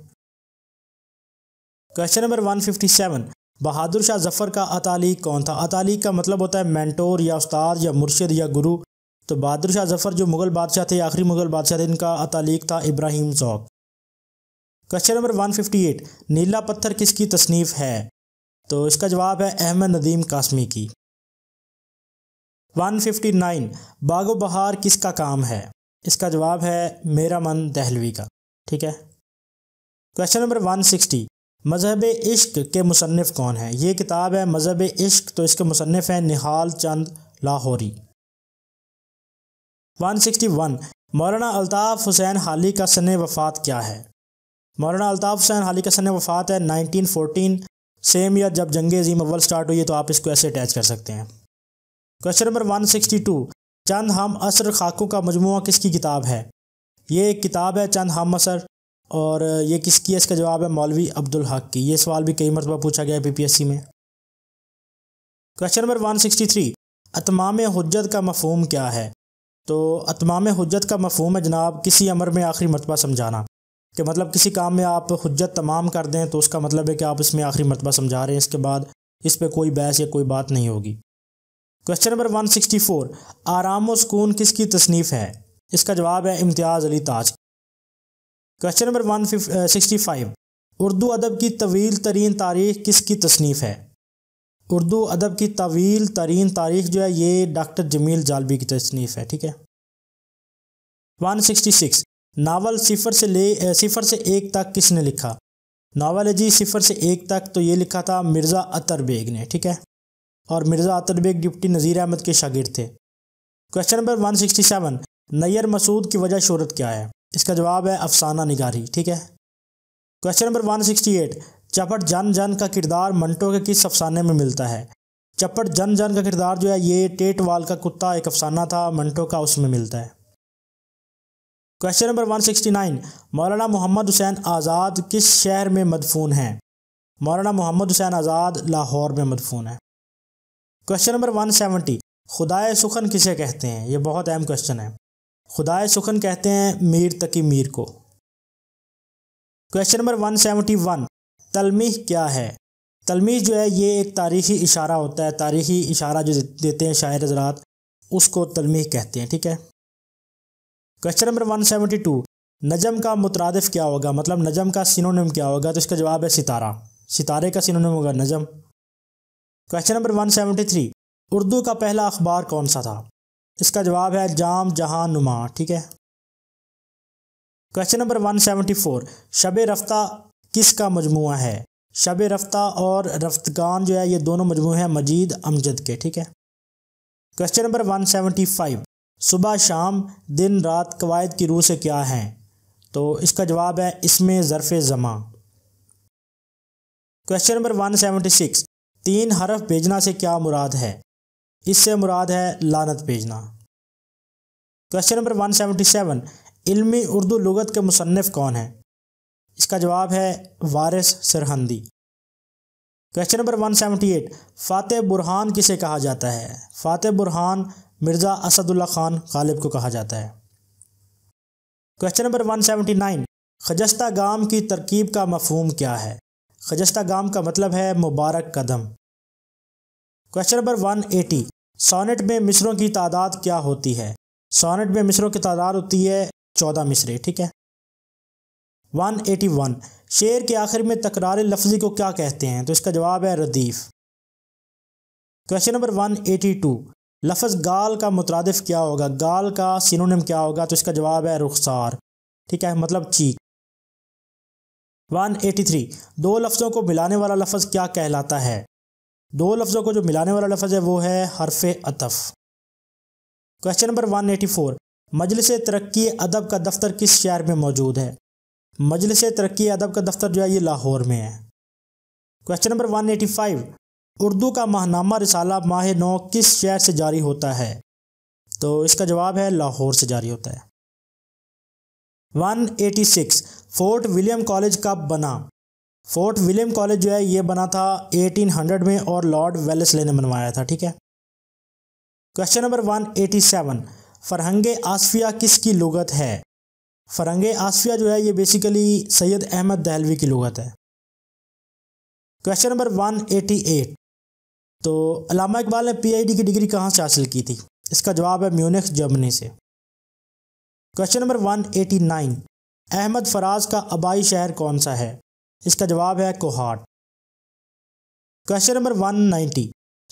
question number one fifty seven Bahadur Shah Zafar का अतालीक कौन था अतालीक का मतलब होता है मैंटोर या उस्ताद या मुर्शद या गुरु तो बहादुर शाह जफ़र जो मुग़ल बादशाह थे आखिरी मुग़ल बादशाह थे इनका अतालीक था Ibrahim Zauq question number one fifty eight Neela Patthar किसकी तसनीफ़ है तो इसका जवाब है अहमद नदीम कासमी की 159 बागो बहार किसका काम है इसका जवाब है मेरा मन दहलवी का ठीक है क्वेश्चन नंबर 160 मजहब इश्क के मुसनफ़ कौन है ये किताब है मजहब इश्क तो इसके मुसनफ़ हैं निहाल चंद लाहौरी 161 मौलाना अलताफ़ हुसैन हाली का सन वफ़ात क्या है मौलाना अलताफ़ हुसैन हाली का सन वफ़ात है 1914 सेम या जब जंग अजीम अव्वल स्टार्ट हुई है तो आप इसको ऐसे अटैच कर सकते हैं क्वेश्चन नंबर 162 चंद हम असर खाकों का मजमू किसकी किताब है ये एक किताब है चंद हम असर और ये किसकी है इसका जवाब है मौलवी अब्दुल हक की ये सवाल भी कई मरतबा पूछा गया है पी में क्वेश्चन नंबर 163 अतमाम हजत का मफहम क्या है तो अतमाम हजत का मफहम है जनाब किसी अमर में आखिरी मरतबा समझाना कि मतलब किसी काम में आप हजत तमाम कर दें तो उसका मतलब है कि आप इसमें आखिरी मरतबा समझा रहे हैं इसके बाद इस पर कोई बहस या कोई बात नहीं होगी question number one sixty four आराम व सुकून किसकी तसनीफ़ है इसका जवाब है Imtiaz Ali Taj question number one sixty five Urdu अदब की तवील तरीन तारीख किसकी तसनीफ़ है उर्दू अदब की तवील तरीन तारीख जो है ये डॉक्टर जमील जालवी की तसनीफ़ है ठीक है वन सिक्सटी सिक्स नावल सिफर से ले सिफर से एक तक किसने लिखा नावल है जी सिफर से एक तक तो ये लिखा था मिर्ज़ा अतर बेग ने ठीक है और मिर्ज़ा अतर बेग डिप्टी नज़ीर अहमद के शागिर थे question number one sixty seven Nayyar Masood की वजह शहरत क्या है इसका जवाब है अफसाना निगारी ठीक है question number one sixty eight चपट जन जन का किरदार मंटो के किस अफसाने में मिलता है चपट जन जन का किरदार जो है ये टेट वाल का कुत्ता एक अफसाना था मंटो का उसमें मिलता है क्वेश्चन नंबर 169 मौलाना मोहम्मद हुसैन आज़ाद किस शहर में मदफून हैं मौलाना मोहम्मद हुसैन आज़ाद लाहौर में मदफून है क्वेश्चन नंबर 170 खुदाए सुखन किसे कहते हैं ये बहुत अहम क्वेश्चन है खुदाए सुखन कहते हैं मीर तकी मीर को क्वेश्चन नंबर 171 तलमीह क्या है तलमीह जो है ये एक तारीखी इशारा होता है तारीखी इशारा जो देते हैं शायर हजरात उसको तलमीह कहते हैं ठीक है क्वेश्चन नंबर 172 नजम का मुतरदफ क्या होगा मतलब नजम का सिनोनिम क्या होगा तो इसका जवाब है सितारा सितारे का सिनोनिम होगा नजम क्वेश्चन नंबर 173 उर्दू का पहला अखबार कौन सा था इसका जवाब है जाम जहां नुमा ठीक है क्वेश्चन नंबर 174 शब रफ्ता किसका मजमू है शब रफ्ता और रफ्तगान जो है ये दोनों मजमू हैं मजीद अमजद के ठीक है क्वेश्चन नंबर 175 सुबह शाम दिन रात कवायद की रूह से क्या हैं तो इसका जवाब है इसमें ज़रफ़ ज़मा question number one seventy six तीन हरफ भेजना से क्या मुराद है इससे मुराद है लानत भेजना question number one seventy seven Ilmi Urdu Lughat के मुसनफ़ कौन है इसका जवाब है Waris Sirhindi question number one seventy eight फ़ातह बुरहान किसे कहा जाता है फ़ातह बुरहान मिर्ज़ा असदुल्ला खान गालिब को कहा जाता है क्वेश्चन नंबर 179 खजस्ता गाम की तरकीब का मफहम क्या है खजस्ता गाम का मतलब है मुबारक कदम क्वेश्चन नंबर 180 सोनेट में मिसरों की तादाद क्या होती है सोनेट में मिसरों की तादाद होती है चौदह मिसरे ठीक है 181 शेर के आखिर में तकरार लफ्जी को क्या कहते हैं तो इसका जवाब है रदीफ क्वेश्चन नंबर 182 लफज़ गाल का मुतरदफ क्या होगा गाल का सिनोनिम क्या होगा तो इसका जवाब है रुखसार ठीक है मतलब चीक 183 दो लफ्ज़ों को मिलाने वाला लफज क्या कहलाता है दो लफ्ज़ों को जो मिलाने वाला लफज है वो है हरफ अतफ क्वेश्चन नंबर 184 मजलिस तरक्की अदब का दफ्तर किस शहर में मौजूद है मजलिस तरक्की अदब का दफ्तर जो है ये लाहौर में है क्वेश्चन नंबर 185 उर्दू का माहनामा रिसाला माह नौ किस शहर से जारी होता है तो इसका जवाब है लाहौर से जारी होता है 186 फोर्ट विलियम कॉलेज कब बना फोर्ट विलियम कॉलेज जो है ये बना था 1800 में और लॉर्ड वेलेसले ने बनवाया था ठीक है क्वेश्चन नंबर 187 फरहंग आसफिया किसकी लुगत है फरहंग आसफिया जो है ये बेसिकली सैयद अहमद दहलवी की लुगत है क्वेश्चन नंबर 188 तो अलामा इकबाल ने पीएचडी की डिग्री कहाँ से हासिल की थी इसका जवाब है म्यूनिख जर्मनी से क्वेश्चन नंबर 189 अहमद फराज का आबाई शहर कौन सा है इसका जवाब है कोहाट क्वेश्चन नंबर 190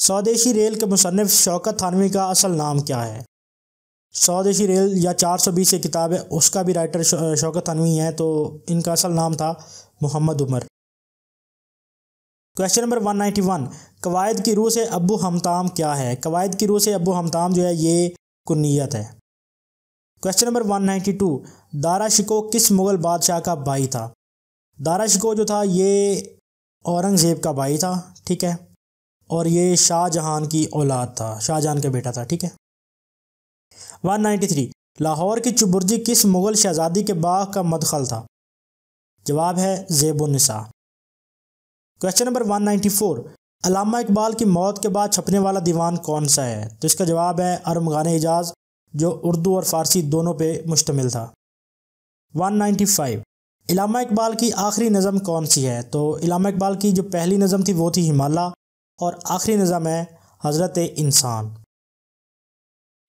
स्वदेशी रेल के मुसनफ़ शौकत थानवी का असल नाम क्या है स्वदेशी रेल या 420 एक किताब है उसका भी राइटर शौकत थानवी है तो इनका असल नाम था मोहम्मद उमर क्वेश्चन नंबर 191 कवायद की रूह से अबू हमताम क्या है कवायद की रूह से अबू हमताम जो है ये कुनीत है question number one ninety two Dara Shikoh किस मुग़ल बादशाह का भाई था दारा शिको जो था ये औरंगज़ेब का भाई था ठीक है और ये शाहजहान की औलाद था शाहजहान का बेटा था ठीक है वन नाइन्टी थ्री लाहौर की चुबुर्जी किस मुग़ल शहज़ादी के बाग का मदखल था जवाब है Zebunnisa question number one ninety four Allama Iqbal की मौत के बाद छपने वाला दीवान कौन सा है तो इसका जवाब है अरमगान एजाज जो उर्दू और फारसी दोनों पे मुश्तमिल था 195 इलामा इकबाल की आखिरी नज़म कौन सी है तो इलामा इकबाल की जो पहली नज़म थी वो थी हिमालय और आखिरी नज़म है हज़रत इंसान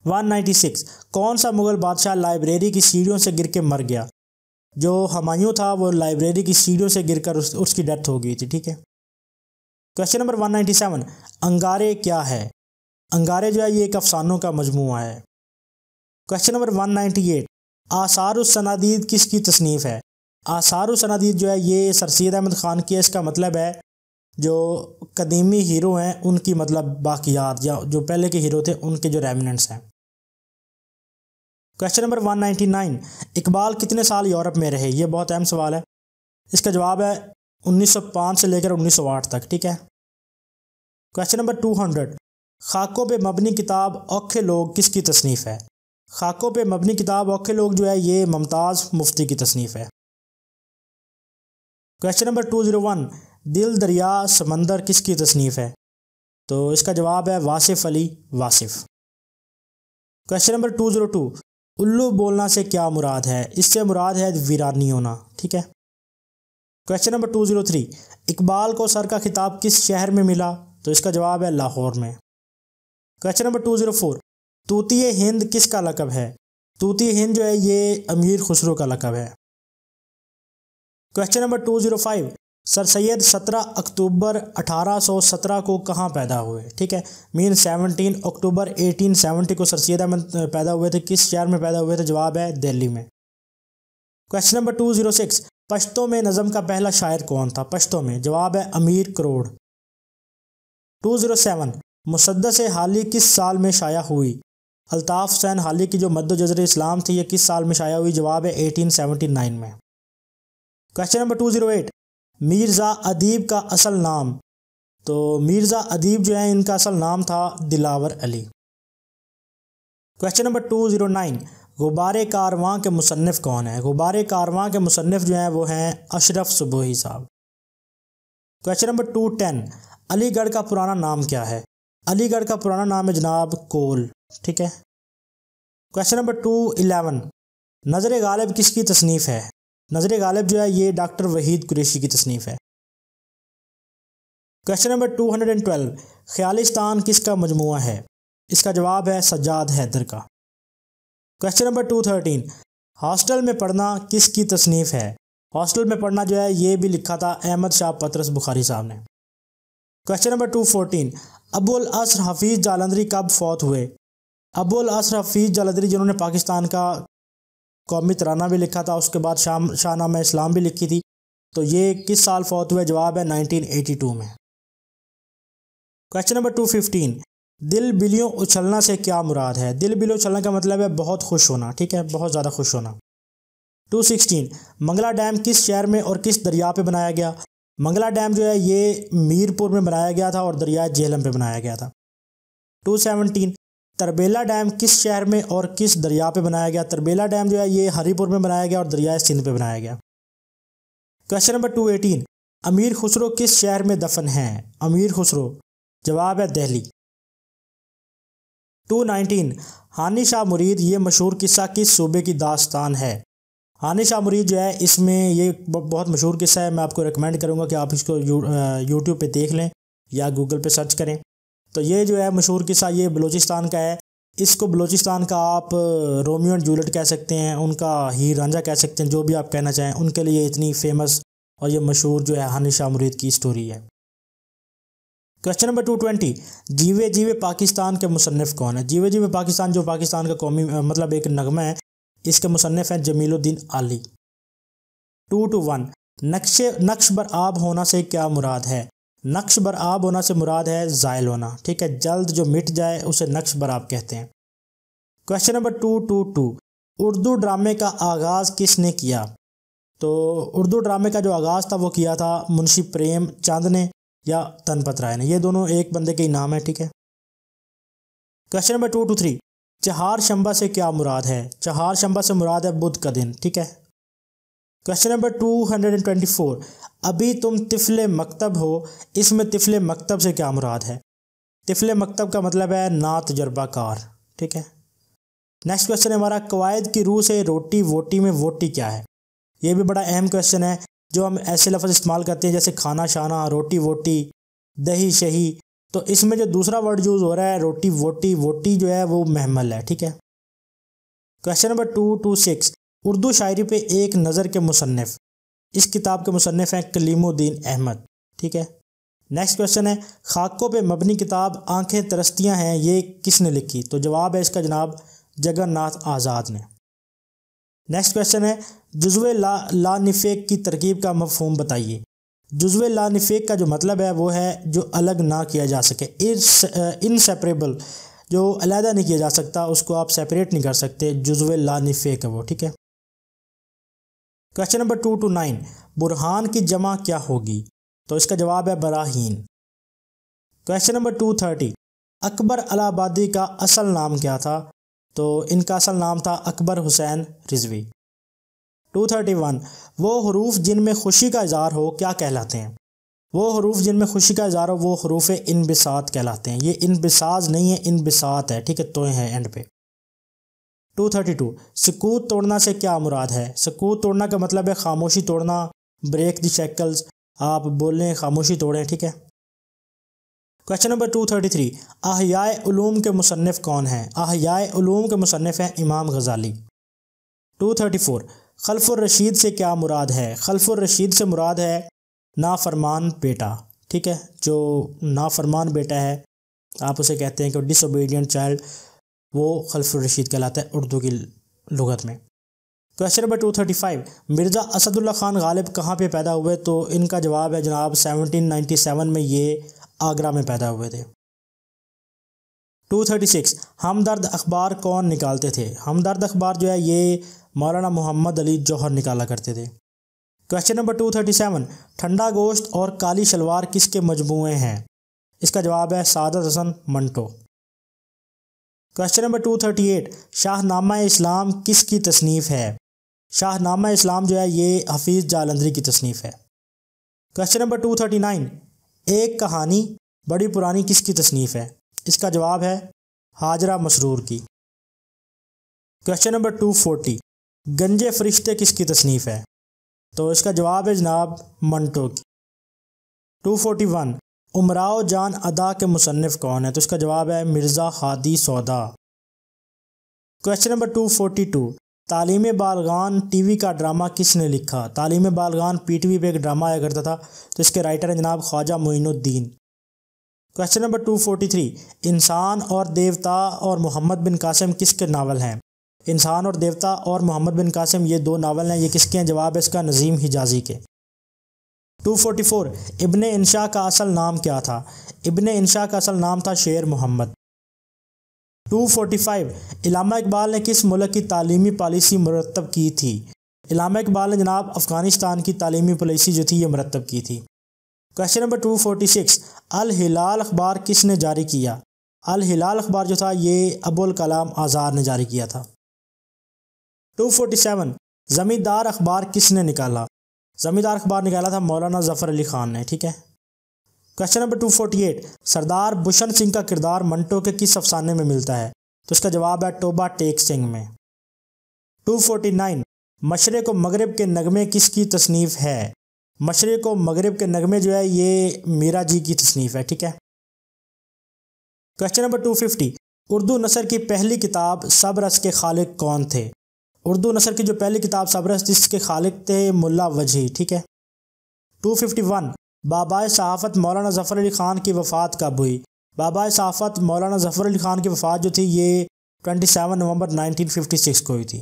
196 कौन सा मुग़ल बादशाह लाइब्रेरी की सीढ़ियों से गिर के मर गया जो हमायूँ था वो लाइब्रेरी की सीढ़ियों से गिर उस, उसकी डेथ हो गई थी ठीक है क्वेश्चन नंबर 197 अंगारे क्या है अंगारे जो है ये एक अफसानों का मजमू है क्वेश्चन नंबर 198 आसार सनादीद किसकी तसनीफ़ है आसार सनादीद जो है ये सरसद अहमद ख़ान की है इसका मतलब है जो कदीमी हीरो हैं उनकी मतलब बाकियात या जो पहले के हीरो थे उनके जो रेमिनेंट्स हैं क्वेश्चन नंबर 199 इकबाल कितने साल यूरोप में रहे ये बहुत अहम सवाल है इसका जवाब है 1905 से लेकर 1908 तक ठीक है क्वेश्चन नंबर 200 खाकों पे मबनी किताब औखे लोग किसकी तसनीफ़ है खाकों पे मबनी किताब औखे लोग जो है ये मुमताज़ मुफ्ती की तसनीफ़ है क्वेश्चन नंबर 201 दिल दरिया समंदर किसकी तसनीफ़ है तो इसका जवाब है वासिफ अली वासिफ क्वेश्चन नंबर 202 उल्लू बोलना से क्या मुराद है इससे मुराद है वीरानी होना ठीक है question number two zero three Iqbal को सर का खिताब किस शहर में मिला तो इसका जवाब है लाहौर में question number two zero four तूती हिंद किसका लकब है तूती हिंद जो है ये अमीर खुसरो का लकब है question number two zero five sir Syed सत्रह अक्टूबर अठारह सौ सत्रह को कहाँ पैदा हुए ठीक है mean seventeen October eighteen seventy को सर सैद अहमद पैदा हुए थे किस शहर में पैदा हुए थे जवाब है दिल्ली में question number two zero six Pashto में नज़म का पहला शायर कौन था पश्तों में जवाब है अमीर करोड़ टू जीरो सेवन मुसदस हाली किस साल में शाया हुई अल्ताफ़ हुसैन हाली की जो मद्द जजर इस्लाम थी ये किस साल में शाया हुई जवाब है एटीन सेवनटी नाइन में question number two zero eight Mirza Adeeb का असल नाम तो मिर्ज़ा अदीब जो है इनका असल नाम था Dilawar Ali question number two zero nine गुबार कारवां के मुसनफ़ कौन है गुबार कारवां के मुसनफ़ जो हैं वो हैं अशरफ सुबोही साहब question number two ten Aligarh का पुराना नाम क्या है अलीगढ़ का पुराना नाम है जनाब कोल ठीक है क्वेश्चन नंबर टू इलेवन नज़र गालिब किसकी तसनीफ़ है नज़र गालिब जो है ये डॉक्टर वहीद कुरेशी की तसनीफ़ है question number two hundred and twelve Khayalistan किसका मजमू है इसका जवाब है सज्जाद हैदर का question number two thirteen hostel में पढ़ना किसकी तसनीफ़ है हॉस्टल में पढ़ना जो है ये भी लिखा था अहमद शाह पत्रस बुखारी साहब ने question number two fourteen Abul Asar Hafeez Jalandhari कब फौत हुए अबुल असर हफीज़ जालंधरी जिन्होंने पाकिस्तान का कौमी तराना भी लिखा था उसके बाद शाम शाहनामा इस्लाम भी लिखी थी तो ये किस साल फौत हुए जवाब है 1982 में क्वेश्चन नंबर टू फिफ्टीन दिल बिलियों उछलना से क्या मुराद है दिल बिल उछलना का मतलब है बहुत खुश होना ठीक है बहुत ज़्यादा खुश होना 216 मंगला डैम किस शहर में और किस दरिया पे बनाया गया मंगला डैम जो है ये मीरपुर में बनाया गया था और दरिया जेहलम पे बनाया गया था 217 तरबेला डैम किस शहर में और किस दरिया पे बनाया गया तरबेला डैम जो है ये हरीपुर में बनाया गया और दरिया सिंध पर बनाया गया क्वेश्चन नंबर एटीन अमीर खुसरो किस शहर में दफन है अमीर खुसरो जवाब है दहली टू नाइनटीन हानि शाह मुरीद ये मशहूर किस्सा किस सूबे की दास्तान है हानि शाह मुरीद जो है इसमें ये बहुत मशहूर किस्सा है मैं आपको रिकमेंड करूँगा कि आप इसको यू यूट्यूब पर देख लें या गूगल पर सर्च करें तो ये जो है मशहूर किस्सा ये बलूचिस्तान का है इसको बलूचिस्तान का आप रोमियो एंड जूलट कह सकते हैं उनका हीर रांझा कह सकते हैं जो भी आप कहना चाहें उनके लिए इतनी फेमस और ये मशहूर जो है हानि शाह मुरीद की स्टोरी है क्वेश्चन नंबर टू ट्वेंटी जीवे जीवे पाकिस्तान के मुसनफ़ कौन है जीवे जीवे पाकिस्तान जो पाकिस्तान का कौमी मतलब एक नगमा है इसके मुसनफ़ हैं जमीलुद्दीन आली टू टू वन नक्शे नक्श बर आब होना से क्या मुराद है नक्श बर आब होना से मुराद है जायल होना ठीक है जल्द जो मिट जाए उसे नक्श बर आब कहते हैं question number two two two Urdu ड्रामे का आगाज़ किसने किया तो उर्दू ड्रामे का जो आगाज़ था वो किया था मुंशी प्रेम चंद ने या तनपत ने ये दोनों एक बंदे के ही नाम है ठीक है question number two two three चहार शंबा से क्या मुराद है चहार शंबा से मुराद है बुद्ध का दिन ठीक है question number two hundred and twenty four अभी तुम तिफले मकतब हो इसमें तिफले मकतब से क्या मुराद है तिफले मकतब का मतलब है ना तजर्बाकार ठीक है नेक्स्ट क्वेश्चन है हमारा कवायद की रूह से रोटी वोटी में वोटी क्या है ये भी बड़ा अहम क्वेश्चन है जो हम ऐसे लफ्ज़ इस्तेमाल करते हैं जैसे खाना शाना रोटी वोटी दही शही तो इसमें जो दूसरा वर्ड यूज़ हो रहा है रोटी वोटी वोटी जो है वो महमल है ठीक है question number two two six Urdu शायरी पे एक नज़र के मुसनफ़ इस किताब के मुसनफ़ हैं कलीमुद्दीन अहमद ठीक है नेक्स्ट क्वेश्चन है खाकों पे मबनी किताब आंखें तरस्तियाँ हैं ये किसने लिखी तो जवाब है इसका जनाब जगन्नाथ आज़ाद ने नेक्स्ट क्वेश्चन है जुजव ला ला निफेक की तरकीब का मफहम बताइए जुजव लानिफेक का जो मतलब है वो है जो अलग ना किया जा सके इनसेपरेबल जो अलहदा नहीं किया जा सकता उसको आप सेपरेट नहीं कर सकते जुजव लानिफेक है वो ठीक है question number two two nine बुरहान की जमा क्या होगी तो इसका जवाब है बराहीन question number two thirty Akbar Allahabadi का असल नाम क्या था तो इनका असल नाम था अकबर हुसैन रिजवी 231 वो हरूफ जिनमें खुशी का इजहार हो क्या कहलाते हैं वो हरूफ जिनमें खुशी का इजहार हो वो हरूफ बसात कहलाते हैं ये इन बिसाज नहीं है इन बिसात है ठीक है तो हैं एंड पे 232 सकूत तोड़ना से क्या मुराद है सकूत तोड़ना का मतलब है खामोशी तोड़ना ब्रेक द शैकल्स आप बोलें खामोशी तोड़ें ठीक है question number two thirty three अहियाए उलूम के मुसनफ़ कौन हैं अहियाए उलूम के मुसनफ़ हैं इमाम गजाली टू थर्टी फोर खलफुलरशीद से क्या मुराद है रशीद से मुराद है नाफरमान बेटा ठीक है जो नाफरमान बेटा है आप उसे कहते हैं कि डिसोबीडियंट चाइल्ड वो खलफुलरशीद कहलाता है उर्दू की लगत में question number two thirty five Mirza Asadullah Khan Ghalib कहाँ पे पैदा हुए तो इनका जवाब है जनाब सेवनटीन नाइन्टी सेवन में ये आगरा में पैदा हुए थे 236 हमदर्द अखबार कौन निकालते थे हमदर्द अखबार जो है ये मौलाना मोहम्मद अली जौहर निकाला करते थे क्वेश्चन नंबर 237 ठंडा गोश्त और काली शलवार किसके मजमूए हैं इसका जवाब है सादत हसन मंटो क्वेश्चन नंबर 238 शाहनामा इस्लाम किसकी तसनीफ़ है शाहनामा इस्लाम जो है ये हफीज़ जालंधरी की तसनीफ़ है क्वेश्चन नंबर 239 एक कहानी बड़ी पुरानी किसकी तसनीफ़ है इसका जवाब है हाजरा मसरूर की क्वेश्चन नंबर टू फोर्टी गंजे फरिश्ते किसकी तसनीफ़ है तो इसका जवाब है जनाब मंटो की टू फोर्टी वन उमराव जान अदा के मुसनफ़ कौन है तो इसका जवाब है Mirza Hadi Sauda question number two forty two तालीम बालगान टीवी का ड्रामा किसने लिखा तालीम बालगान पी टी वी पर एक ड्रामा आया करता था तो इसके राइटर हैं जनाब Khwaja Moinuddin question number two forty three इंसान और देवता और मोहम्मद बिन कासिम किसके नावल हैं इंसान और देवता और मोहम्मद बिन कासिम ये दो नावल हैं ये किसके हैं जवाब है इसका नज़ीम हिजाजी के two forty four Ibn Insha का असल नाम क्या था इबन इंशा का असल नाम था शेर मोहम्मद 245 इलामा इकबाल ने किस मुल्क की तालीमी पॉलिसी मरतब की थी इलामा इकबाल ने जनाब अफ़गानिस्तान की तालीमी पॉलिसी जो थी ये मरतब की थी क्वेश्चन नंबर 246 अल हिलाल अखबार किसने जारी किया अल हिलाल अखबार जो था ये अबुल कलाम आज़ाद ने जारी किया था 247 ज़मींदार अखबार किसने निकाला ज़मींदार अखबार निकाला था मौलाना ज़फ़र अली ख़ान ने ठीक है question number two forty eight Sardar Bhushan Singh का किरदार मंटो के किस अफसाने में मिलता है तो इसका जवाब है टोबा टेक सिंह में टू फोर्टी नाइन मशरक़ मगरब के नगमे किसकी तसनीफ़ है मशरे को मगरब के नगमे जो है ये मीरा जी की तसनीफ़ है ठीक है question number two fifty Urdu नसर की पहली किताब सबरस के खालिक कौन थे उर्दू नसर की जो पहली किताब सबरस जिसके खालिक थे मुला वजही ठीक है टू फिफ्टी वन बाबा सहाफ़त मौलाना ज़फ़र अली ख़ान की वफ़ात कब हुई बाबा सहाफ़त मौलाना ज़फ़र अली ख़ान की वफ़ात जो थी ये 27 नवंबर 1956 को हुई थी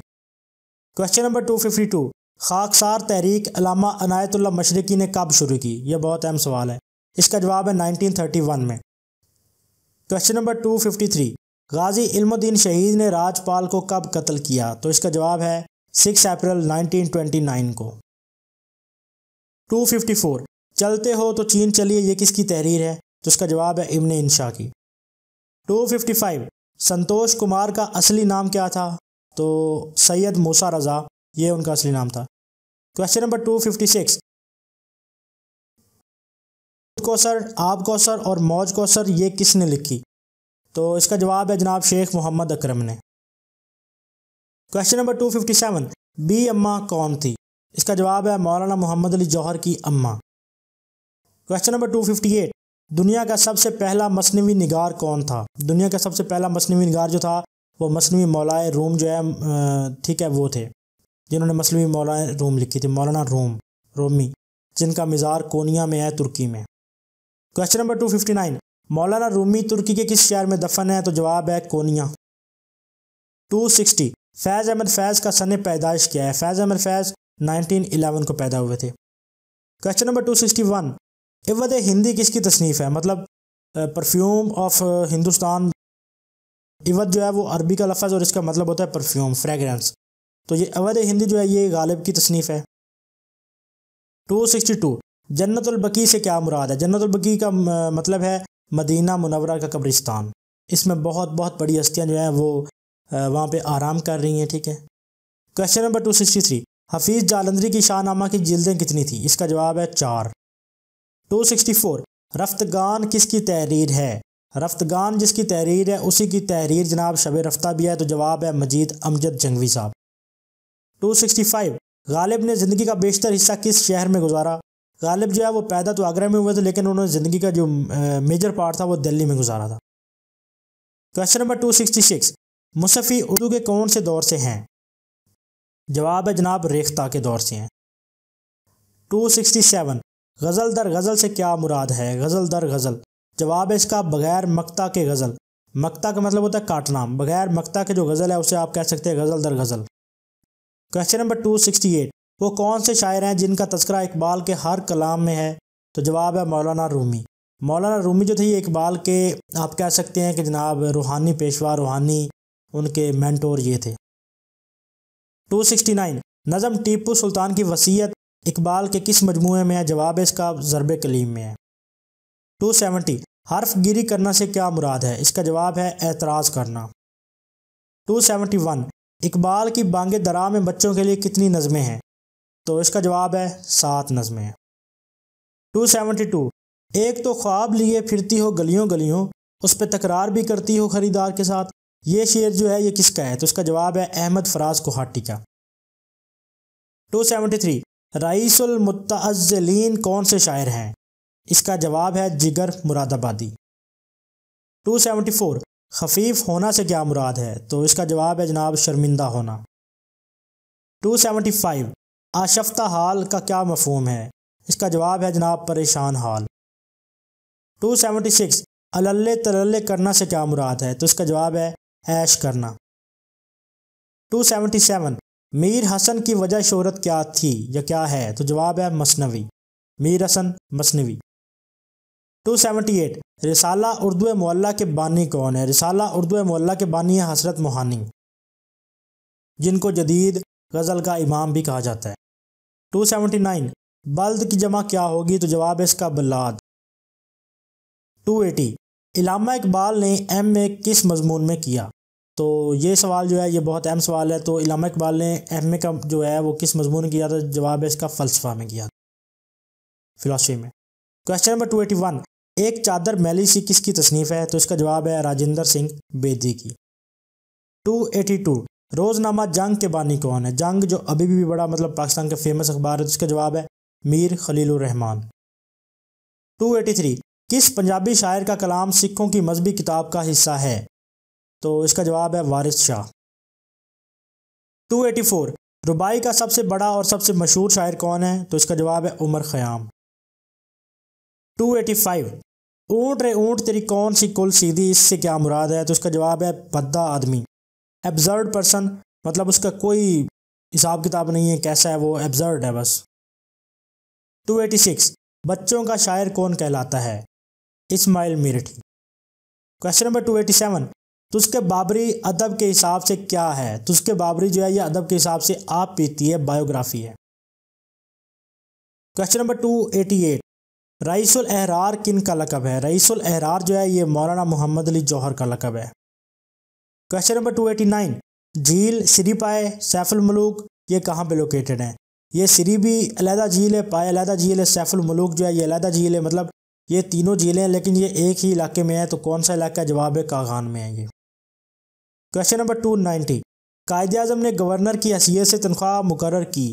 क्वेश्चन नंबर 252 खाकसार तहरीक अलामा अनायतुल्ला मशरकी ने कब शुरू की यह बहुत अहम सवाल है इसका जवाब है 1931 में क्वेश्चन नंबर 253 गाजी इल्मुद्दीन शहीद ने राजपाल को कब कत्ल किया तो इसका जवाब है 6 अप्रैल 1929 को 254 चलते हो तो चीन चलिए ये किसकी तहरीर है तो इसका जवाब है इमन इंशा की 255 संतोष कुमार का असली नाम क्या था तो सैयद मूसा रज़ा ये उनका असली नाम था क्वेश्चन नंबर 256 कौसर आप कौसर और मौज कौसर ये किसने लिखी तो इसका जवाब है जनाब शेख मोहम्मद अकरम ने क्वेश्चन नंबर 257 बी अम्मा कौन थी इसका जवाब है मौलाना मोहम्मद अली जौहर की अम्मा question number two fifty eight दुनिया का सबसे पहला मसनवी निगार कौन था दुनिया का सबसे पहला मसनवी निगार जो था वो मसनवी मौलाए रोम जो है ठीक है वो थे जिन्होंने मसनवी मौलाए रोम लिखी थी मौलाना रोम रोमी जिनका मज़ार कोनिया में है तुर्की में question number two fifty nine Maulana Rumi तुर्की के किस शहर में दफन है तो जवाब है Konya two sixty Faiz Ahmad Faiz का सन पैदाइश क्या है फैज़ अहमद फैज़ 1911 को पैदा हुए थे क्वेश्चन नंबर वन इवत हिंदी किसकी तसनीफ़ है मतलब परफ्यूम ऑफ हिंदुस्तान इवत जो है वो अरबी का लफज और इसका मतलब होता है परफ्यूम फ्रेगरेंस तो ये अवध हिंदी जो है ये गालिब की तसनीफ़ है टू सिक्सटी टू जन्नतलबकी से क्या मुराद है जन्नतलबकी का मतलब है मदीना मुनवरा का कब्रिस्तान इसमें बहुत बहुत बड़ी हस्तियाँ जो हैं वो वहाँ पे आराम कर रही हैं ठीक है question number two sixty three Hafeez Jalandhari की शाहनामा की जल्दें कितनी थी इसका जवाब है चार 264 रफ्तगान किसकी तहरीर है रफ्तगान जिसकी तहरीर है उसी की तहरीर जनाब शब रफ्ता भी है तो जवाब है मजीद अमजद जंगवी साहब 265 गालिब ने ज़िंदगी का बेशतर हिस्सा किस शहर में गुजारा गालिब जो है वो पैदा तो आगरा में हुए थे लेकिन उन्होंने ज़िंदगी का जो मेजर पार्ट था वो दिल्ली में गुजारा था question number six Mushafi Urdu के कौन से दौर से हैं जवाब है जनाब रेख्ता के दौर से हैं 267 गज़ल दर गज़ल से क्या मुराद है गज़ल दर गज़ल जवाब है इसका बगैर मक्ता के गज़ल मक्ता का मतलब होता है काटना बगैर मक्ता के जो गज़ल है उसे आप कह सकते हैं गज़ल दर गज़ल question number two sixty eight वो कौन से शायर हैं जिनका तस्करा इकबाल के हर कलाम में है तो जवाब है मौलाना रूमी मौलाना रूमी जो थे ये इकबाल के आप कह सकते हैं कि जनाब रूहानी पेशवा रूहानी उनके मैंटोर ये थे 269 नज़म टीपू सुल्तान की वसीयत इकबाल के किस मजमू में है जवाब है इसका ज़रब कलीम में है टू सेवेंटी हर्फ गिरी करना से क्या मुराद है इसका जवाब है एतराज़ करना टू सेवेंटी वन इकबाल की बांगे दरा में बच्चों के लिए कितनी नज़में हैं तो इसका जवाब है सात नज़में हैं टू सेवेंटी टू एक तो ख्वाब लिए फिरती हो गलियों गलियों उस पर तकरार भी करती हो ख़रीदार के साथ ये शेर जो है ये किसका है तो इसका जवाब है अहमद फराज कोहाटी का टू सेवेंटी थ्री रईसुलमतज़लिन कौन से शायर हैं इसका जवाब है जिगर मुरादाबादी 274 खफीफ होना से क्या मुराद है तो इसका जवाब है जनाब शर्मिंदा होना 275 आशफ्ता हाल का क्या मफहम है इसका जवाब है जनाब परेशान हाल 276 अलल्ले तल्ल करना से क्या मुराद है तो इसका जवाब है ऐश करना 277 मीर हसन की वजह शहरत क्या थी या क्या है तो जवाब है मसनवी मीर हसन मसनवी 278 रिसाला उर्दू मोल्ला के बानी कौन है रिसाला उर्दू मोल्ला के बानी है हसरत मोहानी जिनको जदीद गज़ल का इमाम भी कहा जाता है 279 बल्द की जमा क्या होगी तो जवाब है इसका बल्लाद 280 इलामा इकबाल ने एम ए किस मजमून में किया तो ये सवाल जो है ये बहुत अहम सवाल है तो इलाम इकबाल ने एम का जो है वो किस मजमून में किया था जवाब है इसका फ़लसफ़ा में किया था फ़िलासफ़ी में question number two eighty one एक चादर मैली सी किसकी तसनीफ़ है तो इसका जवाब है राजेंद्र सिंह बेदी की टू एटी टू रोज़नामा जंग के बानी कौन है जंग जो अभी भी बड़ा मतलब पाकिस्तान का फेमस अखबार है तो इसका जवाब है Mir Khalilurrahman two eighty three किस पंजाबी शायर का कलाम सिखों की मजहबी किताब का हिस्सा है तो इसका जवाब है वारिस शाह 284 रुबाई का सबसे बड़ा और सबसे मशहूर शायर कौन है तो इसका जवाब है उमर ख़याम 285 ऊँट रे ऊँट तेरी कौन सी कुल सीधी इससे क्या मुराद है तो इसका जवाब है भद्दा आदमी एब्जर्ड पर्सन मतलब उसका कोई हिसाब किताब नहीं है कैसा है वो एब्जर्ड है बस 286 बच्चों का शायर कौन कहलाता है इस्माइल मीरठी क्वेश्चन नंबर 287 तो उसके बाबरी अदब के हिसाब से क्या है तो उसके बाबरी जो है ये अदब के हिसाब से आप पीती है बायोग्राफी है question number two eighty eight रईसुल एहरार किन का लकब है रईसुल एहरार जो है ये मौलाना मोहम्मद अली जौहर का लकब है question number two eighty nine झील श्री पाए सैफुलमलूक ये कहाँ पे लोकेटेड है ये श्री भी अलहदा झील है पाए अलहदा झील है सैफुलमलूक जो है ये अलहदा झील है मतलब ये तीनों झीलें हैं लेकिन ये एक ही इलाके में है तो कौन सा इलाका जवाब है कागान में है ये question number two ninety Quaid Azam ने गवर्नर की हैसीत से तनख्वाह मुकर की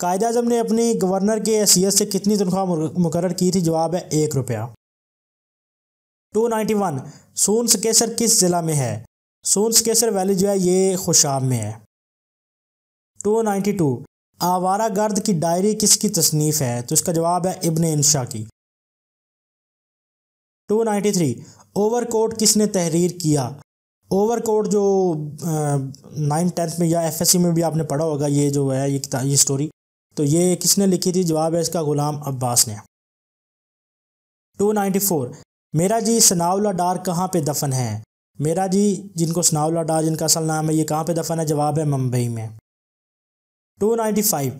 कायद अजम ने अपनी गवर्नर की हैसियत से कितनी तनख्वाह मुकर की थी जवाब है एक रुपया two ninety one Soon Sakesar किस ज़िला में है सोन सकेसर वैली जो है ये खुशाब में है टू नाइन्टी टू आवारा गर्द की डायरी किसकी तसनीफ़ है तो इसका जवाब है इबन इंशा की two ninety three overcoat किसने तहरीर किया ओवर कोड जो नाइन्थ टेंथ में या एफ में भी आपने पढ़ा होगा ये जो है ये ये स्टोरी तो ये किसने लिखी थी जवाब है इसका गुलाम अब्बास ने 294 मेरा जी सनावला डार कहाँ पे दफन है मेरा जी जिनको सनाउला डार जिनका असल नाम है ये कहाँ पे दफन है जवाब है मुंबई में 295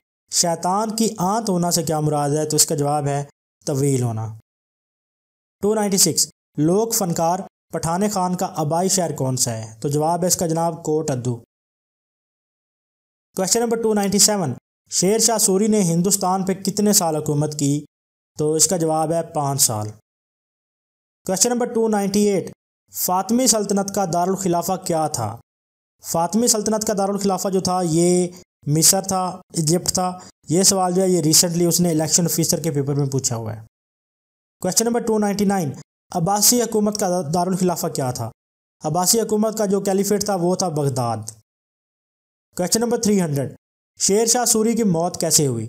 शैतान की आंत होना से क्या मुराद है तो इसका जवाब है तवील होना 296 लोक फनकार पठान खान का आबाई शहर कौन सा है तो जवाब है इसका जनाब Kot Addu question number two ninety seven Sher Shah Suri ने हिंदुस्तान पर कितने साल हुकूमत की तो इसका जवाब है पाँच साल question number two ninety eight फातमी सल्तनत का दारखिलाफा क्या था फातमी सल्तनत का दारुलखिलाफा जो था ये मिसर था इजिप्ट था ये सवाल जो है ये रिसेंटली उसने इलेक्शन ऑफिसर के पेपर में पूछा हुआ है question number two ninety nine अब्बासी हकूमत का दारुलखिलाफा क्या था अब्बासी हकूमत का जो कैलिफेट था वो था Baghdad question number three hundred Sher Shah Suri की मौत कैसे हुई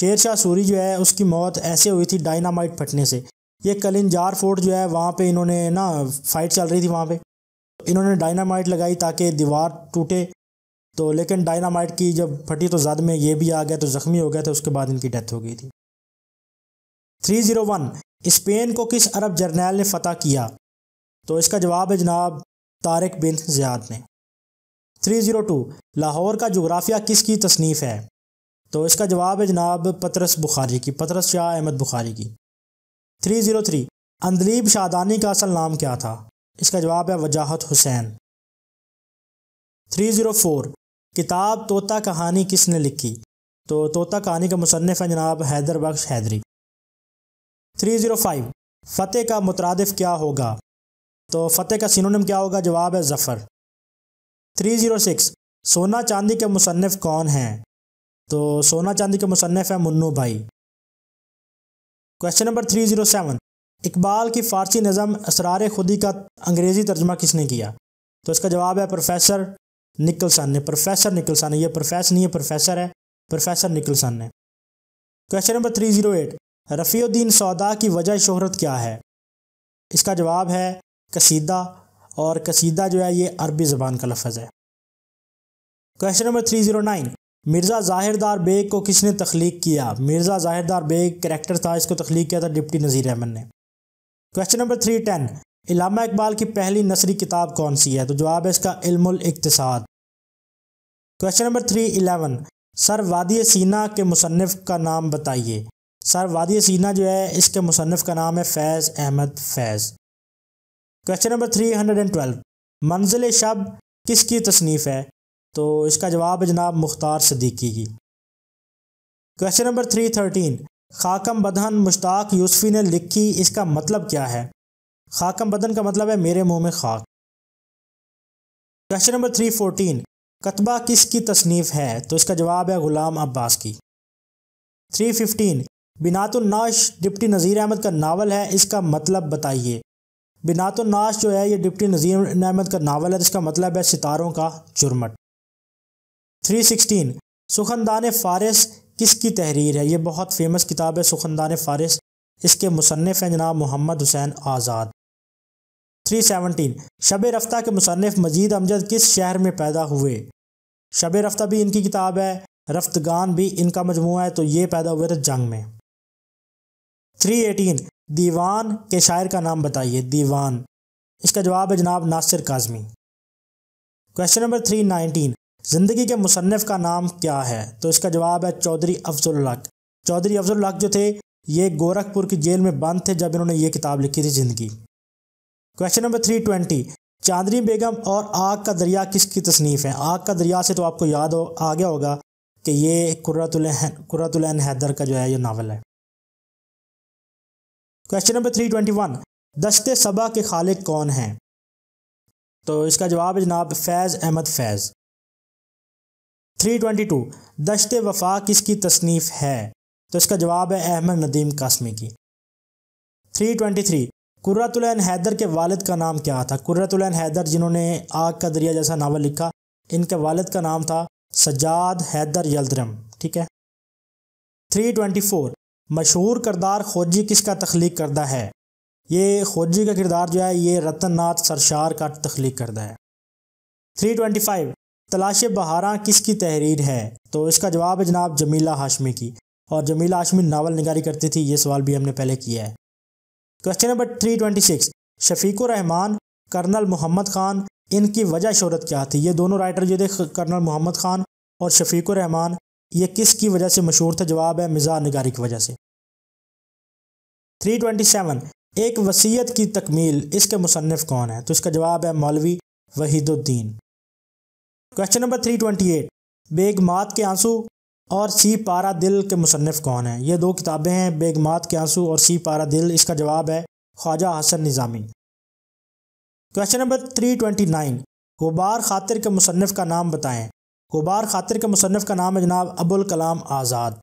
शेर शाह सूरी जो है उसकी मौत ऐसे हुई थी डायनामाइट फटने से ये कलिंजार फोर्ट जो है वहाँ पे इन्होंने ना फाइट चल रही थी वहाँ पे इन्होंने डायनामाइट लगाई ताकि दीवार टूटे तो लेकिन डायनामाइट की जब फटी तो जद में ये भी आ गया तो ज़ख्मी हो गया था उसके बाद इनकी डेथ हो गई थी 301 स्पेन को किस अरब जर्नैल ने फतेह किया तो इसका जवाब है जनाब तारिक बिन ज़ियाद ने 302 लाहौर का जोग्राफिया किसकी तसनीफ़ है तो इसका जवाब है जनाब पतरस बुखारी की पतरस शाह अहमद बुखारी की 303 अंदलीब शादानी का असल नाम क्या था इसका जवाब है वजाहत हुसैन 304 किताब तोता कहानी किसने लिखी तो तोता कहानी का मुसनफ़ है जनाब हैदर बख्श हैदरी 305 फ़तेह का मुतरदफ क्या होगा तो फ़तेह का सिनोनिम क्या होगा जवाब है ज़फ़र 306 सोना चांदी के मुसनफ़ कौन हैं तो सोना चांदी के मुसनफ़ हैं मुन्नू भाई क्वेश्चन नंबर 307 इकबाल की फ़ारसी नज़म असरार खुदी का अंग्रेज़ी तर्जमा किसने किया तो इसका जवाब है प्रोफेसर निकलसन ने प्रोफेसर निकलसन ये प्रोफेसर नहीं है प्रोफेसर है प्रोफेसर निकलसन ने question number three zero eight Rafiuddin Sauda की वजह शहरत क्या है इसका जवाब है कसीदा और कसीदा जो है ये अरबी ज़बान का लफज है question number three zero nine Mirza Zahirdar Baig को किसने तख्लीक किया मिर्ज़ा जाहिरदार बेग करेक्टर था इसको तख्लीक किया था डिप्टी नज़ीर अहमद ने question number three ten Allama Iqbal की पहली नसरी किताब कौन सी है तो जवाब है इसका इल्मुल क्वेश्चन नंबर थ्री इलेवन सर वादी सीना के मुसनफ़ का नाम बताइए सर वादी सीना जो है इसके मुसनफ़ का नाम है Faiz Ahmad Faiz question number three hundred and twelve मंजिल शब किस की तसनीफ़ है तो इसका जवाब है जनाब मुख्तार सदीकी की क्वेश्चन नंबर थ्री थर्टीन खाकम बदन मुश्ताक यूसफी ने लिखी इसका मतलब क्या है खाकम बदन का मतलब है मेरे मुंह में खाक क्वेश्चन नंबर थ्री फोर्टीन कतबा किस की तसनीफ़ है तो इसका जवाब है ग़ुलाम अब्बास की थ्री फिफ्टीन बिनातुलनाश डिप्टी नज़ीर अहमद का नावल है इसका मतलब बताइए बिनातुलनाश जो है ये डिप्टी नज़ीर अहमद का नावल है इसका मतलब है सितारों का चुरमट थ्री सिक्सटीन सुखनदान फ़ारिस किसकी तहरीर है ये बहुत फेमस किताब है सुखनदान फ़ारिस इसके मुसनफ़ हैं जनाब मोहम्मद हुसैन आज़ाद थ्री सेवनटीन शब रफ्ता के मुसनफ़ मजीद अमजद किस शहर में पैदा हुए शब रफ्ता भी इनकी किताब है रफ्तगान भी इनका मजमू है तो ये पैदा हुए थे जंग में थ्री एटीन दीवान के शायर का नाम बताइए दीवान इसका जवाब है जनाब Nasir Kazmi question number three nineteen ज़िंदगी के मुसनफ़ का नाम क्या है तो इसका जवाब है चौधरी अफजुल हक चौधरी अफजुल हक जो थे ये गोरखपुर की जेल में बंद थे जब इन्होंने ये किताब लिखी थी ज़िंदगी question number three twenty Chandni Begum और आग का दरिया किसकी तसनीफ़ है आग का दरिया से तो आपको याद हो आ गया होगा कि ये कुर्रतुल कुर्रतुल हैदर का जो है ये नावल है question number three twenty one दस्ते सबा के खालिद कौन हैं तो इसका जवाब है जनाब Faiz Ahmad Faiz three twenty two दशत वफा किसकी तसनीफ़ है तो इसका जवाब है अहमद नदीम कासमी की three twenty three Qurratulain Haider के वालद का नाम क्या था कुर्रतुलैन हैदर जिन्होंने आग का दरिया जैसा नावल लिखा इनके वालद का नाम था सजाद हैदर यलद्रम ठीक है थ्री ट्वेंटी फोर मशहूर करदार खोजी किसका तख्लीक करदा है ये खोजी का किरदार जो है ये रतन नाथ सरशार का तख्लीक करदा है 325 तलाश बहारा किसकी तहरीर है तो इसका जवाब है जनाब जमीला हाशमी की और जमीला हाशमी नावल निगारी करती थी ये सवाल भी हमने पहले किया है question number 326 Shafiq Rehman colonel Mohammad Khan इनकी वजह शहरत क्या थी ये दोनों राइटर जो थे कर्नल मोहम्मद खान और शफीक रहमान यह किस की वजह से मशहूर था जवाब है मिज़ा नगारी की वजह से 327 एक वसीयत की तकमील इसके मुसनफ़ कौन है तो इसका जवाब है मौलवी वहीदुद्दीन क्वेश्चन नंबर 328 बेगमात के आंसू और सी पारा दिल के मुसनफ़ कौन है ये दो किताबें हैं बेगमात के आंसू और सी पारा दिल इसका जवाब है ख्वाजा हसन निज़ामी क्वेश्चन नंबर 329 गुबार खातिर के मुसनफ़ का नाम बताएं गुबार खातिर के मुसनफ़ का नाम है जनाब Abul Kalam Azad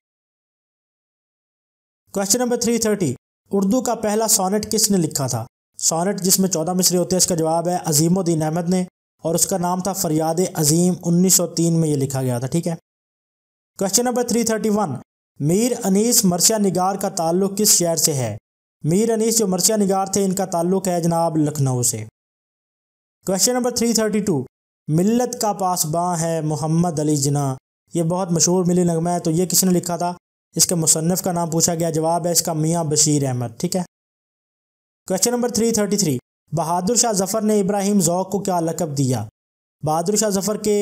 question number three thirty Urdu का पहला सोनेट किसने लिखा था सोनेट जिसमें चौदह मिसरे होते हैं इसका जवाब है अजीमुद्दीन अहमद ने और उसका नाम था फरियाद अजीम 1903 में ये लिखा गया था ठीक है question number three thirty one Mir Anis मरसिया निगार का ताल्लुक किस शहर से है मीर अनीस जो मरसिया निगार थे इनका ताल्लुक है जनाब लखनऊ से question number three thirty two मिल्लत का पासबाँ है मोहम्मद अली जना ये बहुत मशहूर मिली नगमा है तो ये किसने लिखा था इसके मुसनफ़ का नाम पूछा गया जवाब है इसका मियाँ बशीर अहमद ठीक है question number three thirty three Bahadur Shah Zafar ने इब्राहिम ज़ौक को क्या लकब दिया बहादुर शाह जफ़र के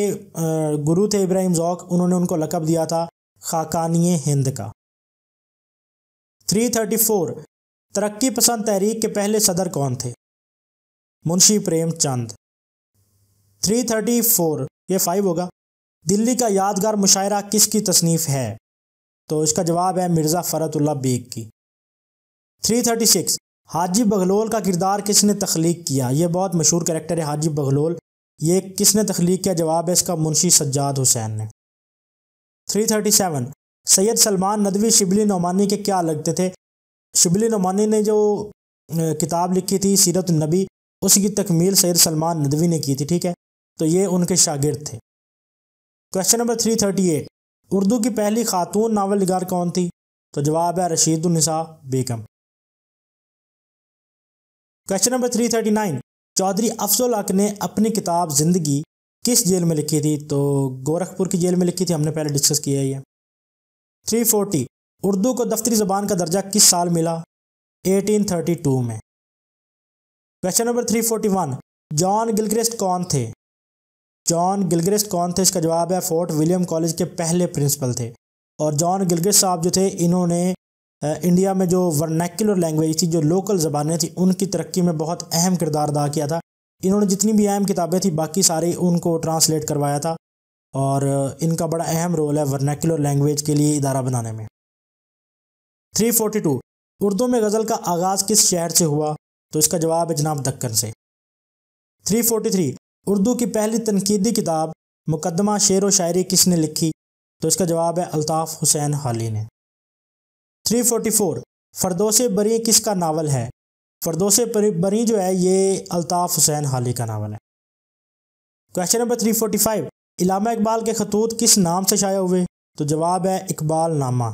गुरु थे इब्राहिम ज़ौक उन्होंने उनको लकब दिया था खाकानी हिंद का थ्री थर्टी फोर तरक्की पसंद तहरीक के पहले सदर कौन थे मुंशी प्रेम चंद थ्री थर्टी फोर ये फाइव होगा दिल्ली का यादगार मुशायरा किसकी तसनीफ़ है तो इसका जवाब है मिर्ज़ा फ़रतुल्ला बेग की three thirty six Haji Baghlol का किरदार किसने तख्लीक किया ये बहुत मशहूर करेक्टर है हाजी बघलोल ये किसने तख्लीक किया जवाब है इसका मुंशी सज्जाद हुसैन ने three thirty seven Syed Salman Nadvi Shibli Nomani के क्या लगते थे शिबली नौमानी ने जो किताब लिखी थी सीरत नबी उसकी तकमील सैयद सलमान नदवी ने की थी ठीक है तो ये उनके शागिर्द थे question number three thirty eight Urdu की पहली खातून नावल निगार कौन थी तो जवाब है Rashidunnisa Begum question number three thirty nine Chaudhry Afzal Haq ने अपनी किताब ज़िंदगी किस जेल में लिखी थी तो गोरखपुर की जेल में लिखी थी हमने पहले डिस्कस किया है थ्री फोर्टी उर्दू को दफ्तरी ज़बान का दर्जा किस साल मिला 1832 में question number three forty one John Gilchrist कौन थे जॉन गिलग्रिस्ट कौन थे इसका जवाब है फोर्ट विलियम कॉलेज के पहले प्रिंसिपल थे और जॉन गिलग्रिस्ट साहब जो थे इन्होंने इंडिया में जो वर्नैक्युलर लैंग्वेज थी जो लोकल ज़बानें थी उनकी तरक्की में बहुत अहम किरदार अदा किया था इन्होंने जितनी भी अहम किताबें थी बाकी सारी उनको ट्रांसलेट करवाया था और इनका बड़ा अहम रोल है वर्नैक्युलर लैंग्वेज के लिए इदारा बनाने में 342 उर्दू में गज़ल का आगाज़ किस शहर से हुआ तो इसका जवाब है जनाब दक्कन से 343 उर्दू की पहली तनकीदी किताब मुकदमा शेर व शायरी किसने लिखी तो इसका जवाब है अल्ताफ़ हुसैन हाली ने 344 फरदोस बरी किसका नावल है फरदोस बरी जो है ये अल्ताफ़ हुसैन हाली का नावल है क्वेश्चन नंबर 345 इलामा इकबाल के खतूत किस नाम से शाया हुए तो जवाब है इकबाल नामा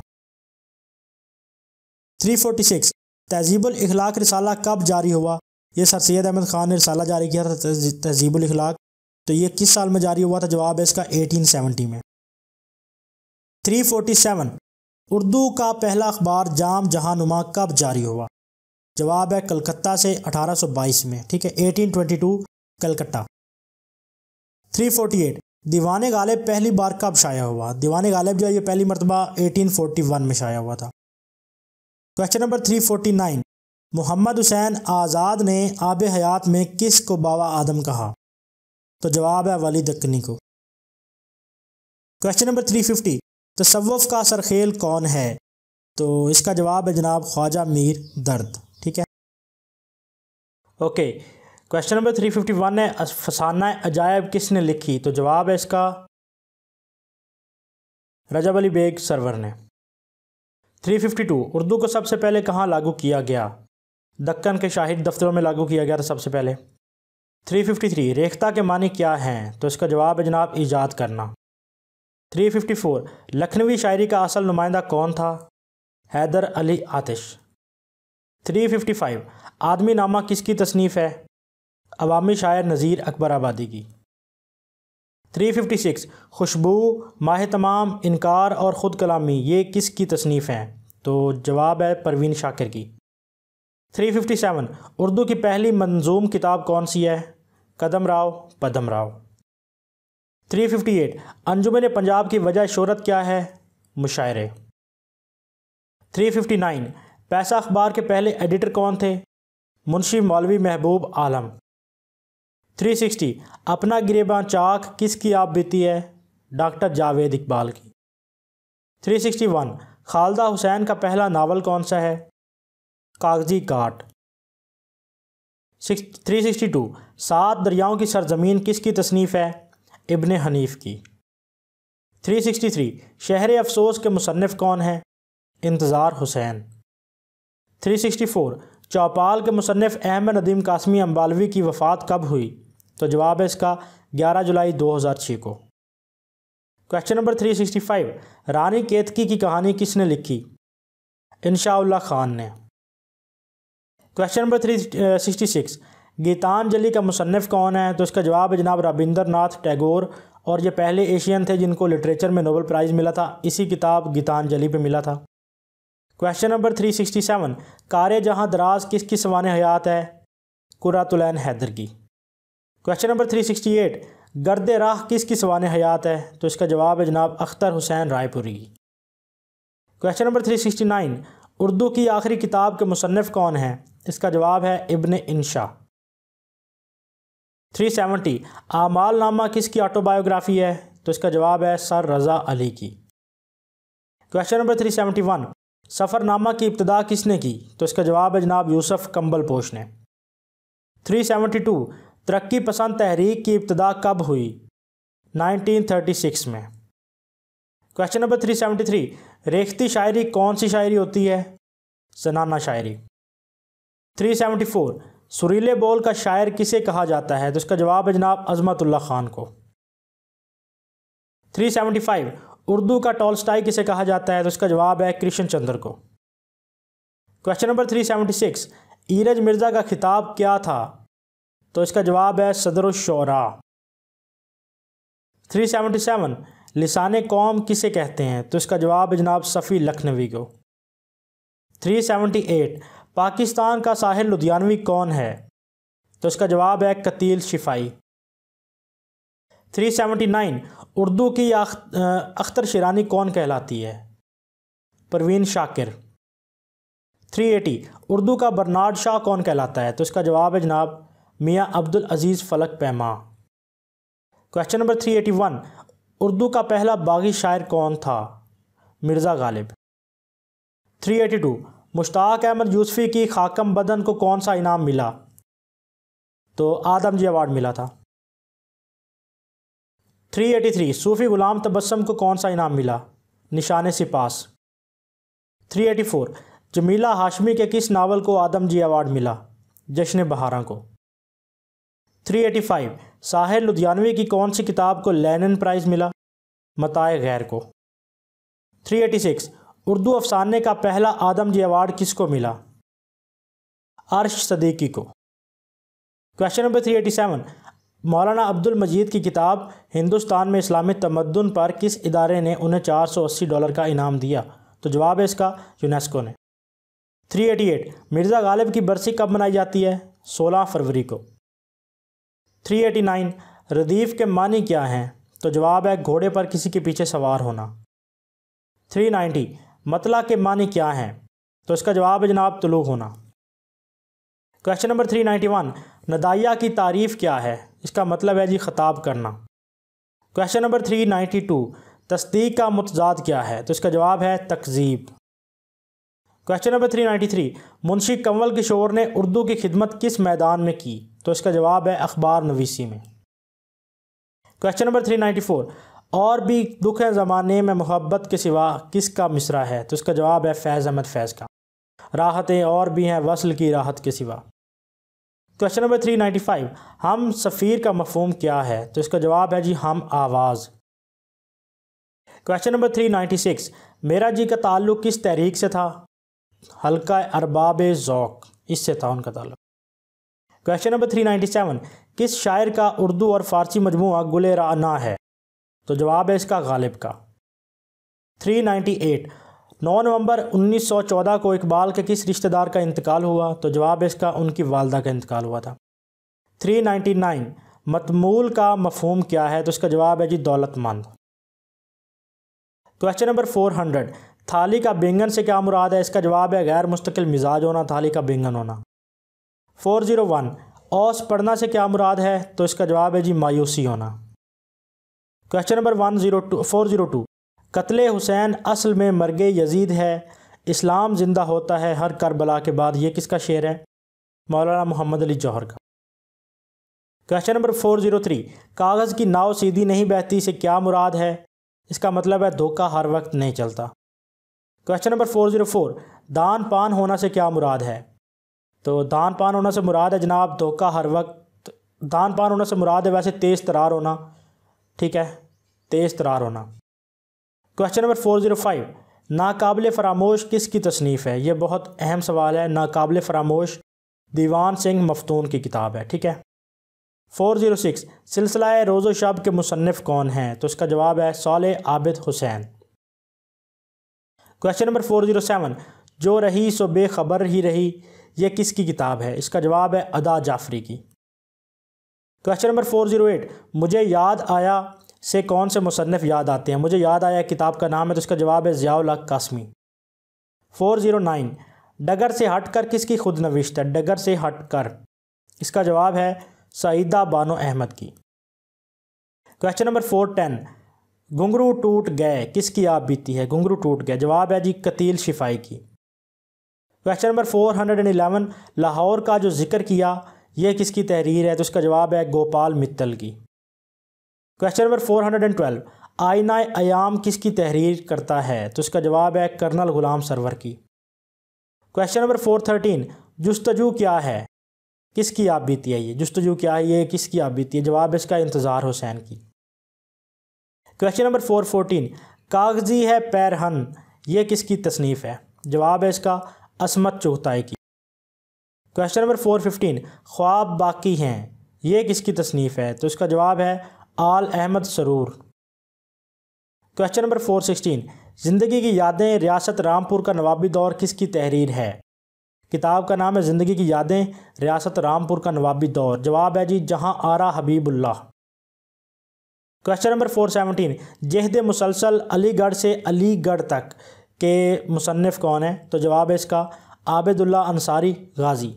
346 तहजीब इखलाक रिसाला कब जारी हुआ ये सर सैद अहमद ख़ान ने रसाला जारी किया था तहजीबुल अखलाक तो ये किस साल में जारी हुआ था जवाब है इसका 1870 में 347 उर्दू का पहला अखबार जाम नुमा कब जारी हुआ जवाब है कलकत्ता से 1822 में ठीक है 1822 कलकत्ता 348 दीवान गालिब पहली बार कब शाया हुआ दीवान गालिब जो है ये पहली मरतबा 1841 में शाया हुआ था क्वेश्चन नंबर 349 मोहम्मद हुसैन आज़ाद ने आब हयात में किस को बाबा आदम कहा तो जवाब है वली दक्कनी को क्वेश्चन नंबर थ्री फिफ्टी तसवफ़ का सरखेल कौन है तो इसका जवाब है जनाब ख्वाजा मीर दर्द ठीक है okay question number three fifty one है फसाना अजायब किसने लिखी तो जवाब है इसका रजब अली बेग सरवर ने 352 उर्दू को सबसे पहले कहाँ लागू किया गया दक्कन के शाही दफ्तरों में लागू किया गया था सबसे पहले 353 रेखता के मानी क्या हैं तो इसका जवाब है जनाब ईजाद करना 354 लखनवी शायरी का असल नुमाइंदा कौन था हैदर अली आतिश 355 आदमी नामा किसकी तसनीफ़ है अवामी शायर नज़ीर अकबर आबादी की 356 खुशबू माह तमाम इनकार और ख़ुद कलामी ये किसकी तसनीफ़ हैं तो जवाब है परवीन शाकिर की थ्री फिफ्टी सेवन उर्दू की पहली मंजूम किताब कौन सी है Kadam Rao Padam Rao three fifty eight Anjuman Punjab की वजह शहरत क्या है मुशायरे थ्री फिफ्टी नाइन पैसा अखबार के पहले एडिटर कौन थे मुंशी मौलवी महबूब आलम थ्री सिक्सटी अपना गिरेबा चाक किसकी आप बीती है डॉक्टर जावेद इकबाल की three sixty one Khalida Hussain का पहला नावल कौन सा है कागजी घाट सिक्स थ्री सिक्सटी टू सात दरियाओं की सरजमीन किसकी तसनीफ़ है इबन हनीफ की थ्री सिक्सटी थ्री शहर अफसोस के मुसनफ़ कौन हैं Intizar Hussain three sixty four चौपाल के मुसनफ़ अहमद नदीम कासमी अम्बालवी की वफ़ात कब हुई तो जवाब है इसका ग्यारह जुलाई दो हज़ार छः को question number three sixty five रानी केतकी की कहानी किसने लिखी इनशा खान ने question number three sixty six Gitanjali का मुसनफ़ कौन है तो इसका जवाब है जनाब रविंद्र नाथ टैगोर और ये पहले एशियन थे जिनको लिटरेचर में नोबल प्राइज़ मिला था इसी किताब गीतांजलि पे मिला था question number three sixty seven कार जहाँ दराज किस किस सवान हयात है कुरातुलैन हैदर की question number three sixty eight गर्द राह किस किस सवान हयात है तो इसका जवाब है जनाब Akhtar Hussain Raipuri question number three sixty nine Urdu की आखिरी किताब के मुसनफ़ कौन हैं इसका जवाब है इबन इनशा थ्री सेवेंटी आमाल नामा किसकी ऑटोबायोग्राफी है तो इसका जवाब है सर रज़ा अली की question number three seventy one सफ़रनामा की इब्तदा किसने की तो इसका जवाब है जनाब यूसुफ पोश ने थ्री सेवेंटी टू तरक्की पसंद तहरीक की इब्तदा कब हुई नाइनटीन थर्टी सिक्स में question number three seventy three रेखती शायरी कौन सी शायरी होती है सनाना शायरी थ्री सेवेंटी फोर सुरीले बोल का शायर किसे कहा जाता है तो इसका जवाब है जनाब अजमतुल्ला खान को थ्री सेवेंटी फाइव उर्दू का टॉलस्टाई किसे कहा जाता है तो इसका जवाब है कृष्ण चंद्र को question number three seventy six Iraj Mirza का खिताब क्या था तो इसका जवाब है सदर शौरा थ्री सेवेंटी सेवन लिसान कौम किसे कहते हैं तो इसका जवाब है जनाब सफ़ी लखनवी को 378 पाकिस्तान का साहिल लुधियानवी कौन है तो इसका जवाब है कतील शिफाई 379 उर्दू की अख्तर शिरानी कौन कहलाती है परवीन शाकिर 380 उर्दू का बर्नाड शाह कौन कहलाता है तो इसका जवाब है जनाब मियाँ अब्दुल अजीज़ फलक पैमा क्वेश्चन नंबर 381 उर्दू का पहला बागी शायर कौन था मिर्ज़ा गालिब 382 मुश्ताक अहमद यूसफ़ी की खाकम बदन को कौन सा इनाम मिला तो आदम जी अवार्ड मिला था 383 सूफ़ी ग़ुलाम तबस्सम को कौन सा इनाम मिला निशान सिपास 384 जमीला हाशमी के किस नावल को आदम जी अवार्ड मिला जश्न बहारा को 385 साहिर लुधियानवी की कौन सी किताब को लेनिन प्राइज़ मिला मताए गैर को 386 उर्दू अफसाने का पहला आदम जी अवार्ड किस को मिला अर्श सदीकी को question number three eighty seven Maulana Abdul मजीद की किताब हिंदुस्तान में इस्लामी तमद्दन पर किस इदारे ने उन्हें 480 डॉलर का इनाम दिया तो जवाब है इसका यूनेस्को ने 388 मिर्ज़ा गालिब की बरसी कब मनाई जाती है 16 फरवरी को थ्री एटी नाइन रदीफ़ के मानी क्या हैं तो जवाब है घोड़े पर किसी के पीछे सवार होना थ्री नाइन्टी मतला के मानी क्या हैं तो इसका जवाब है जनाब तलुग होना question number three ninety one नदाइया की तारीफ़ क्या है इसका मतलब है जी ख़ताब करना क्वेश्चन नंबर थ्री टू तस्दीक का मतजाद क्या है तो इसका जवाब है तकजीब question number three ninety three Munshi Kanwal Kishore ने उर्दू की खिदमत किस मैदान में की तो इसका जवाब है अखबार नवीसी में question number three ninety four और भी दुख है ज़माने में मोहब्बत के सिवा किसका मिसरा है तो इसका जवाब है फैज़ अहमद फैज़ का राहतें और भी हैं वसल की राहत के सिवा question number three ninety five हम सफ़ीर का मफहम क्या है तो इसका जवाब है जी हम आवाज़ question number three ninety six मेरा जी का ताल्लुक़ किस तहरीक से था हल्का अरबाब ज़ौक इससे था उनका ताल्लुक question number three ninety seven किस शायर का उर्दू और फारसी मजमू गुल राना है तो जवाब है इसका गालिब का थ्री नाइन्टी एट नौ नवंबर उन्नीस सौ चौदह को इकबाल के किस रिश्तेदार का इंतकाल हुआ तो जवाब है इसका उनकी वालदा का इंतकाल हुआ था थ्री नाइन्टी नाइन मतमूल का मफहम क्या है तो इसका जवाब है जी दौलतमंद क्वेश्चन नंबर फोर हंड्रेड थाली का बेंगन से क्या मुराद है इसका जवाब है गैर मुस्तकिल मिजाज होना थाली का बेंगन होना फोर ज़ीरो वन औस पढ़ना से क्या मुराद है तो इसका जवाब है जी मायूसी होना question number one zero two four zero two कतले हुसैन असल में मरगे यजीद है इस्लाम ज़िंदा होता है हर करबला के बाद ये किसका शेर है मौलाना मोहम्मद अली जौहर का question number four zero three कागज़ की नाव सीधी नहीं बहती से क्या मुराद है इसका मतलब है धोखा हर वक्त नहीं चलता question number four zero four दान पान होना से क्या मुराद है तो दान पान होना से मुराद है जनाब धोखा हर वक्त दान पान होना से मुराद है वैसे तेज़ तरार होना ठीक है तेज़ तरार होना question number four zero five नाकबिल फरामोश किसकी तसनीफ़ है यह बहुत अहम सवाल है नाकबिल फरामोश दीवान सिंह मफतून की किताब है ठीक है फोर ज़ीरो सिक्स सिलसिला रोज़ो शब के मुसनफ़ कौन हैं तो इसका जवाब है साल Abid Hussain question number four zero seven जो रही सो बेखबर ही रही ये किसकी किताब है इसका जवाब है अदा जाफरी की question number four zero eight मुझे याद आया से कौन से मुसनफ़ याद आते हैं मुझे याद आया किताब का नाम है तो इसका जवाब है ज़ियाउल हक कासमी फोर ज़ीरो नाइन डगर से हट कर किसकी खुद नविश्त है डगर से हट कर इसका जवाब है सईदा बानो अहमद की क्वेश्चन नंबर फोर टेन घुंघरू टूट गए किसकी आप बीती है घुंघरू टूट गए जवाब है जी कतील शिफाई की question number four hundred and eleven Lahore का जो जिक्र किया यह किसकी तहरीर है तो उसका जवाब है गोपाल मित्तल की question number four hundred and twelve आईना आयाम किसकी तहरीर करता है तो उसका जवाब है कर्नल गुलाम सरवर की क्वेश्चन नंबर फोर थर्टीन जस्तजू क्या है किसकी आप बीती है ये जस्तजू क्या है ये किसकी आप बीती है जवाब इसका इंतज़ार हुसैन की क्वेश्चन नंबर फोर फोर्टीन कागजी है पैरहन ये किसकी तसनीफ़ है जवाब है इसका असमत चुगताई की क्वेश्चन नंबर फोर फिफ्टीन ख्वाब बाकी हैं ये किसकी तसनीफ़ है तो इसका जवाब है Aal Ahmad Suroor question number four sixteen ज़िंदगी की यादें रियासत रामपुर का नवाबी दौर किसकी तहरीर है किताब का नाम है ज़िंदगी की यादें रियासत रामपुर का नवाबी दौर जवाब है जी Jahan Ara Habibullah question number four seventeen जहद मुसलसल अलीगढ़ से अलीगढ़ तक के मुसनफ़ कौन है तो जवाब है इसका Abidullah Ansari Ghazi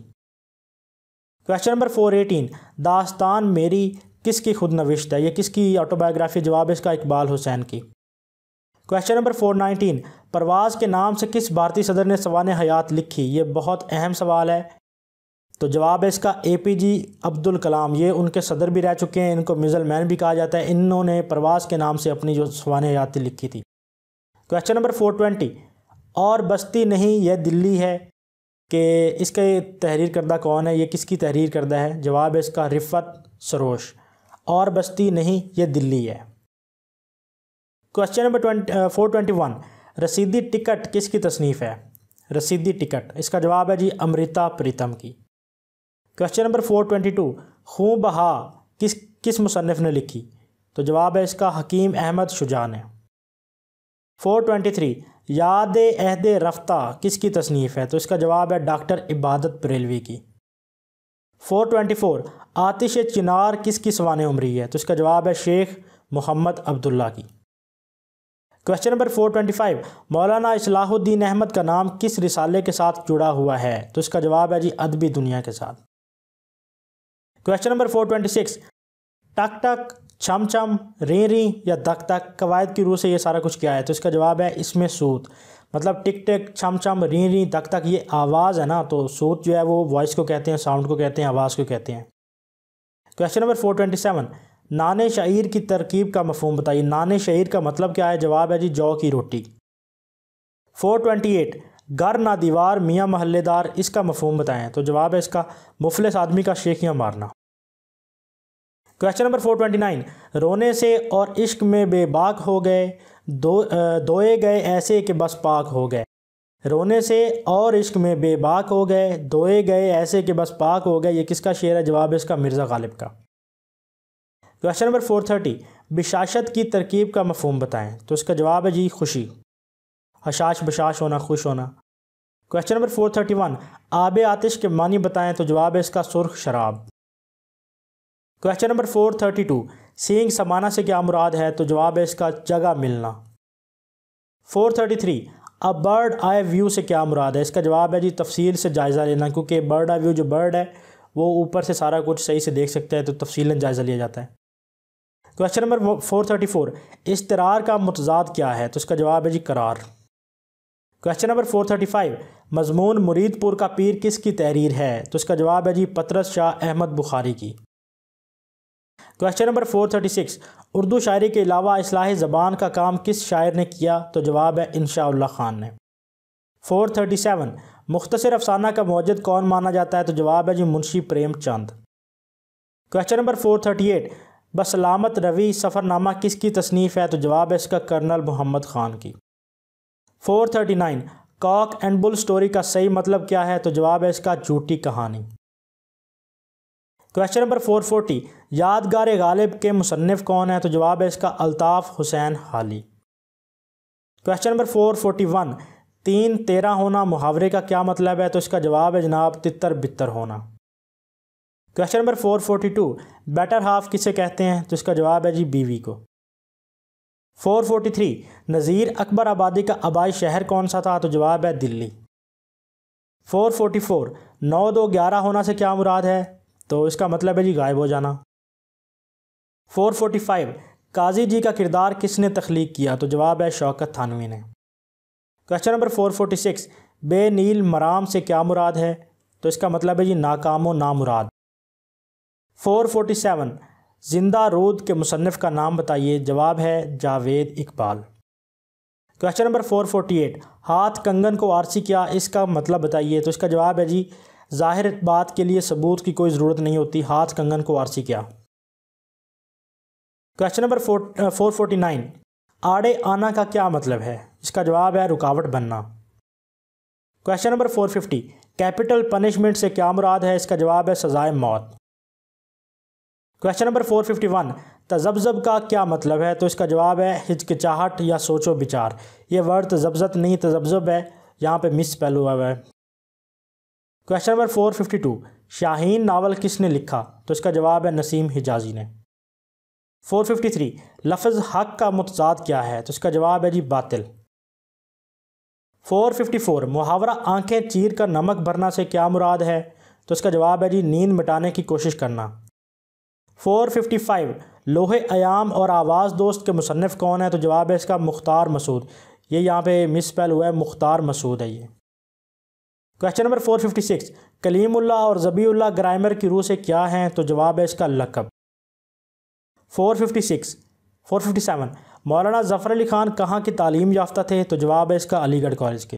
question number four eighteen दास्तान मेरी किसकी खुद नविश्त है यह किसकी ऑटोबायोग्राफी जवाब है इसका इकबाल हुसैन की क्वेश्चन नंबर फोर नाइनटीन परवाज़ के नाम से किस भारतीय सदर ने सवान हयात लिखी ये बहुत अहम सवाल है तो जवाब है इसका ए पी जी अब्दुल कलाम ये उनके सदर भी रह चुके हैं इनको मिज़ल मैन भी कहा जाता है इन्होंने प्रवास के नाम से अपनी जो सवान याति लिखी थी क्वेश्चन नंबर फोर ट्वेंटी और बस्ती नहीं यह दिल्ली है कि इसके तहरीर करदा कौन है ये किसकी तहरीर करदा है जवाब है इसका रिफत सरोश और बस्ती नहीं यह दिल्ली है question number twenty four twenty one रसीदी टिकट किसकी तसनीफ़ है रसीदी टिकट इसका जवाब है जी अमृता प्रीतम की question number four twenty two खूँ बहा किस किस मुसनफ़ ने लिखी तो जवाब है इसका हकीम अहमद शुजा ने फोर ट्वेंटी थ्री याद अहद रफ्ता किसकी तसनीफ़ है तो इसका जवाब है डॉक्टर इबादत बरेलवी की फोर ट्वेंटी फोर आतिश चिनार की सवान उमरी है तो इसका जवाब है शेख मोहम्मद अब्दुल्ला की question number four twenty five Maulana Islahuddin Ahmad का नाम किस रिसाले के साथ जुड़ा हुआ है तो इसका जवाब है जी अदबी दुनिया के साथ question number four twenty six टक टक छम छम री री या धक धक कवायद की रूह से ये सारा कुछ क्या है तो इसका जवाब है इसमें सूत मतलब टिक टिक छम छम री री धक धक ये आवाज़ है ना तो सूत जो है वो वॉइस को कहते हैं साउंड को कहते हैं आवाज़ को कहते हैं question number four twenty seven नाने शायर की तरकीब का मफहम बताइए नाने शायर का मतलब क्या है जवाब है जी जौ की रोटी फोर ट्वेंटी एट गर ना दीवार मियाँ महल्लेदार इसका मफहम बताएं तो जवाब है इसका मुफलिस आदमी का शेखियाँ मारना question number four twenty nine रोने से और इश्क में बेबाक हो गए दो दोए गए ऐसे कि बस पाक हो गए रोने से और इश्क में बेबाक हो गए दोए गए ऐसे कि बस पाक हो गए ये किसका शेर है जवाब है इसका मिर्ज़ा गालिब का क्वेश्चन नंबर फोर थर्टी बिशाशत की तरकीब का मफहम बताएं तो इसका जवाब है जी खुशी हशाश बशाश होना खुश होना question number four thirty one आब आतिश के मानी बताएं तो जवाब है इसका सुर्ख शराब question number four thirty two सींग समाना से क्या मुराद है तो जवाब है इसका जगह मिलना फोर थर्टी थ्री अब बर्ड आई व्यू से क्या मुराद है इसका जवाब है जी तफसील से जायज़ा लेना क्योंकि बर्ड आई व्यू जो बर्ड है वो ऊपर से सारा कुछ सही से देख सकते हैं तो तफसीला जायज़ा लिया जाता है question number four thirty four इसतरार का मतजाद क्या है तो इसका जवाब है जी करार question number four thirty five मजमून मुरीदपुर का पीर किसकी तहरीर है तो इसका जवाब है जी पतरस शाह अहमद बुखारी की question number four thirty six Urdu शायरी के अलावा असलाह ज़बान का काम किस शायर ने किया तो जवाब है इनशा ख़ान ने फोर थर्टी सेवन मुख्तर अफसाना का मौजद कौन माना जाता है तो जवाब है जी मुंशी प्रेम Premchand question number four thirty eight बसलामत रवि सफ़रनामा किसकी तसनीफ़ है तो जवाब है इसका कर्नल मोहम्मद ख़ान की four thirty nine cock and bull story का सही मतलब क्या है तो जवाब है इसका झूठी कहानी क्वेश्चन नंबर फोर फोर्टी यादगार गालिब के मुसनफ़ कौन है तो जवाब है इसका Altaf Hussain Hali question number four forty one तीन तेरह होना मुहावरे का क्या मतलब है तो इसका जवाब है जनाब तितर बितर होना question number four forty two better half किसे कहते हैं तो इसका जवाब है जी बीवी को 443 नज़ीर अकबर आबादी का आबाई शहर कौन सा था तो जवाब है दिल्ली 444 नौ दो ग्यारह होना से क्या मुराद है तो इसका मतलब है जी गायब हो जाना 445 काजी जी का किरदार किसने तख्लीक किया तो जवाब है शौकत थानवी ने क्वेश्चन नंबर 446 नील मराम से क्या मुराद है तो इसका मतलब है जी नाकामो नामुराद 447 जिंदा रूद के मुसनफ़ का नाम बताइए जवाब है Javed Iqbal question number four forty eight हाथ कंगन को आरसी क्या इसका मतलब बताइए तो इसका जवाब है जी जाहिर बात के लिए सबूत की कोई ज़रूरत नहीं होती हाथ कंगन को आरसी क्या question number four forty nine आड़े आना का क्या मतलब है इसका जवाब है रुकावट बनना question number four fifty capital punishment से क्या मुराद है इसका जवाब है सजाए मौत question number four fifty one तजब्जब का क्या मतलब है तो इसका जवाब है हिचकिचाहट या सोचो विचार ये वर्ड तजब्जत नहीं तजब्जब है यहाँ पे मिस स्पेल हुआ हुआ है question number four fifty two Shaheen novel किसने लिखा तो इसका जवाब है नसीम हिजाजी ने फोर फिफ्टी थ्री लफ्ज़ हक का मतजाद क्या है तो इसका जवाब है जी बातिल फोर फिफ्टी फोर मुहावरा आंखें चीर कर नमक भरना से क्या मुराद है तो इसका जवाब है जी नींद मिटाने की कोशिश करना 455 लोहे आयाम और आवाज़ दोस्त के मुसनफ़ कौन है तो जवाब है इसका मुख्तार मसूद ये यहाँ पे मिस स्पेल हुआ है मुख्तार मसूद है ये क्वेश्चन नंबर 456 कलीमुल्ला और जबीउल्ला ग्रामर की रूह से क्या हैं तो जवाब है इसका लकब 456 457 मौलाना ज़फ़र अली ख़ान कहाँ की तालीम याफ्ता थे तो जवाब है इसका अलीगढ़ कॉलेज के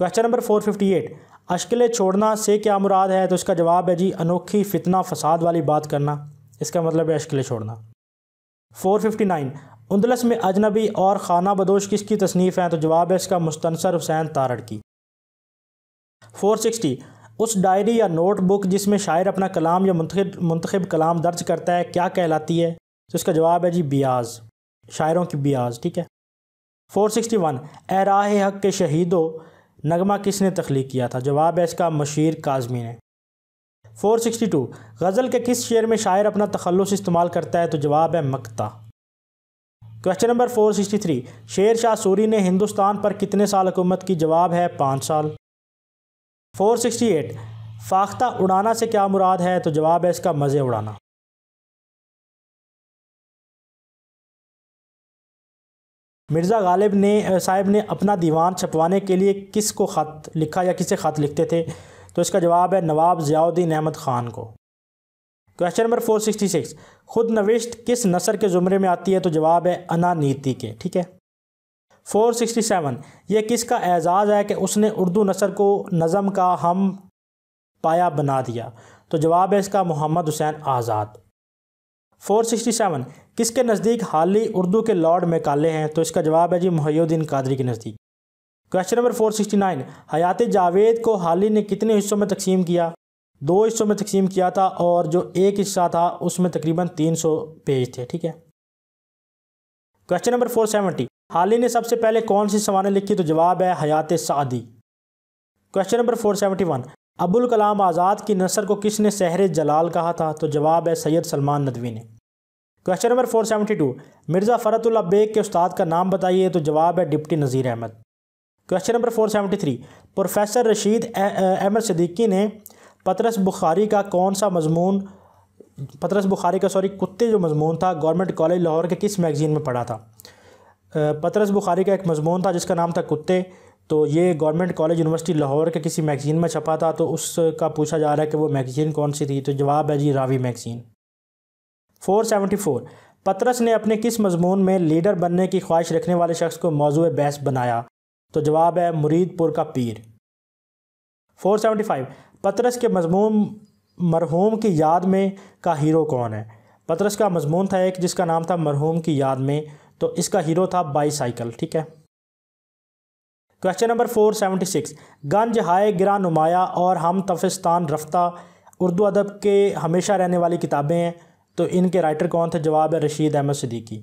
question number four fifty eight अशकिले छोड़ना से क्या मुराद है तो इसका जवाब है जी अनोखी फितना फसाद वाली बात करना इसका मतलब है अश्किले छोड़ना फोर फिफ्टी नाइन में अजनबी और खाना बदोश किसकी तसनीफ़ है तो जवाब है इसका मुस्तनसर हुसैन तारड़ की फोर सिक्सटी उस डायरी या नोटबुक जिसमें शायर अपना कलाम या मंतखब कलाम दर्ज करता है क्या कहलाती है तो इसका जवाब है जी ब्याज शायरों की ब्याज ठीक है फोर सिक्सटी वन एराह हक के शहीदों नगमा किसने तख्लीक किया था जवाब है इसका मशीर काजमी ने 462 गज़ल के किस शेर में शायर अपना तखलस इस्तेमाल करता है तो जवाब है मक्ता क्वेश्चन नंबर 463 शेर शाह सूरी ने हिंदुस्तान पर कितने साल हुकूमत की जवाब है पाँच साल 468 फाख्ता उड़ाना से क्या मुराद है तो जवाब है इसका मज़े उड़ाना मिर्ज़ा गालिब ने साहिब ने अपना दीवान छपवाने के लिए किस को ख़त लिखा या किसे ख़त लिखते थे तो इसका जवाब है नवाब ज़ियाउद्दीन अहमद ख़ान को question number four sixty six खुद नविश्त किस नसर के ज़ुमरे में आती है तो जवाब है अनानीति के ठीक है फोर सिक्सटी सेवन ये किसका एज़ाज़ है कि उसने उर्दू नसर को नज़म का हम पाया बना दिया तो जवाब है इसका मोहम्मद हुसैन आज़ाद 467 किसके नज़दीक हाल ही उर्दू के लॉर्ड मेकाले हैं तो इसका जवाब है जी मुहैद्दीन कादरी के नज़दीक question number four sixty nine Hayat Javed को हाल ही ने कितने हिस्सों में तकसीम किया दो हिस्सों में तकसीम किया था और जो एक हिस्सा था उसमें तकरीबन तीन सौ पेज थे ठीक है क्वेश्चन नंबर फोर सेवेंटी ही ने सबसे पहले कौन सी सवानें लिखी तो जवाब है Hayat Saadi question number four seventy one Abul Kalam Azad की नसर को किसने सहरे जलाल कहा था तो जवाब है सैयद सलमान नदवी ने question number four seventy two Mirza Farhatullah Baig के उस्ताद का नाम बताइए तो जवाब है deputy Nazir Ahmad question number four seventy three professor Rashid Ahmad Siddiqui ने पतरस बुखारी का कौन सा मजमून पतरस बुखारी का सॉरी कुत्ते जो मजमून था गवर्नमेंट कॉलेज लाहौर के किस मैगज़ीन में पढ़ा था पतरस बुखारी का एक मजमून था जिसका नाम था कुत्ते तो ये गवर्नमेंट कॉलेज यूनिवर्सिटी लाहौर के किसी मैगज़ीन में छपा था तो उसका पूछा जा रहा है कि वो मैगज़ीन कौन सी थी तो जवाब है जी रावी मैगज़ीन 474 पतरस ने अपने किस मजमून में लीडर बनने की ख्वाहिश रखने वाले शख्स को मौजू बहस बनाया तो जवाब है मुरीदपुर का पीर 475 पतरस के मजमून मरहूम की याद में का हीरो कौन है पतरस का मजमून था एक जिसका नाम था मरहूम की याद में तो इसका हीरो था बाईसाइकिल ठीक है question number four seventy six गंज हाय गिरा नुमाया और हम तफिस्तान रफ्ता उर्दू अदब के हमेशा रहने वाली किताबें हैं तो इनके राइटर कौन थे जवाब है Rashid Ahmad Siddiqui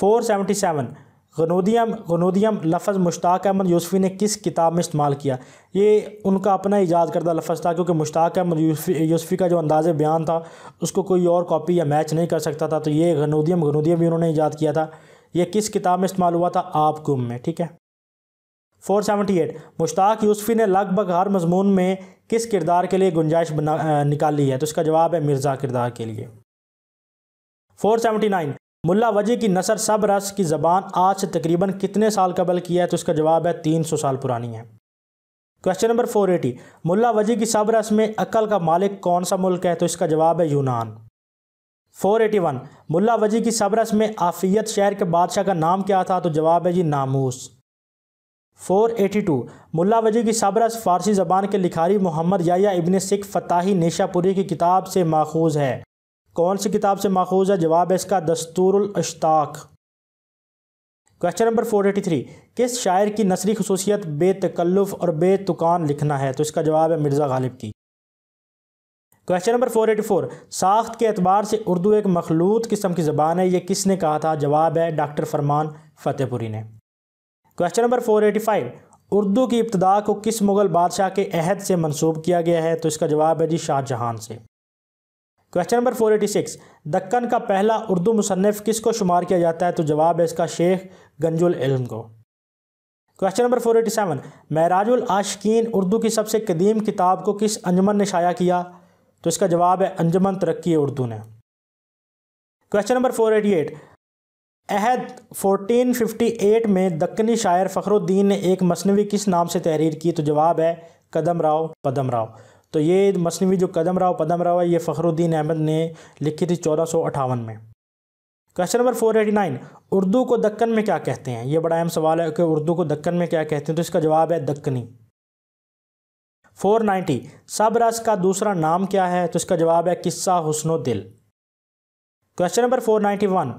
four seventy seven गनोदियम गनोदियम लफ्ज़ मुश्ताक अहमद यूसफ़ी ने किस किताब में इस्तेमाल किया ये उनका अपना ईजाद करदा लफ्ज़ था क्योंकि मुश्ताक अहमद यूसफ़ी का जो अंदाज़ बयान था उसको कोई और कॉपी या मैच नहीं कर सकता था तो ये गनोदियम गनोदियम भी उन्होंने ईजाद किया था ये किस किताब में इस्तेमाल हुआ था आप गुम में ठीक है four seventy eight Mushtaq Yusufi ने लगभग हर मजमून में किस किरदार के लिए गुंजाइश बना निकाली है तो इसका जवाब है मिर्ज़ा किरदार के लिए 479 मुल्ला वजी की नसर सब रस की ज़बान आज से तकरीबन कितने साल कबल की है तो इसका जवाब है 300 साल पुरानी है क्वेश्चन नंबर 480 मुल्ला वजी की सब रस में अकल का मालिक कौन सा मुल्क है तो इसका जवाब है यूनान 481 मुल्ला वजी की सबरस में आफियत शहर के बादशाह का नाम क्या था तो जवाब है जी नामूस 482 मुल्ला वजी की साबरस फ़ारसी ज़बान के लिखारी मोहम्मद याया इबन सिख फ़ताही नेशापुरी की किताब से माखूज है कौन सी किताब से माखूज है जवाब है इसका दस्तूरश्ताक क्वेश्चन नंबर 483 किस शायर की नसरी खसूसियत बेतकल्लुफ़ और बेतुकान लिखना है तो इसका जवाब है मिर्ज़ा गालिब की क्वेश्चन नंबर 484 साख्त के अतबार से उर्दू एक मखलूत किस्म की ज़बान है ये किसने कहा था जवाब है डॉक्टर फरमान फ़तेहपुरी ने question number four eighty five Urdu की इब्तदा को किस मुग़ल बादशाह के अहद से मंसूब किया गया है तो इसका जवाब है जी शाहजहान से question number four eighty six Deccan का पहला उर्दू मुसनफ़ को शुमार किया जाता है तो जवाब है इसका शेख गंजुल इल्म को question number four eighty seven Merajul Ashiqeen Urdu की सबसे कदीम किताब को किस अंजमन ने शाया किया तो इसका जवाब है अंजमन तरक्की उर्दू ने question number four eighty eight अहद 1458 में दक्कनी शायर फ़खरुद्दीन ने एक मसनवी किस नाम से तहरीर की तो जवाब है कदम राव पदम राव तो ये मसनवी जो कदम राव पदम राव है ये फ़खरुद्दीन अहमद ने लिखी थी चौदह में question number four eighty nine Urdu को दक्कन में क्या कहते हैं ये बड़ा अहम सवाल है कि उर्दू को दक्कन में क्या कहते हैं तो इसका जवाब है दक्कनी फोर नाइन्टी सब रस का दूसरा नाम क्या है तो इसका जवाब है किस्सा हुसनो दिल question number four ninety one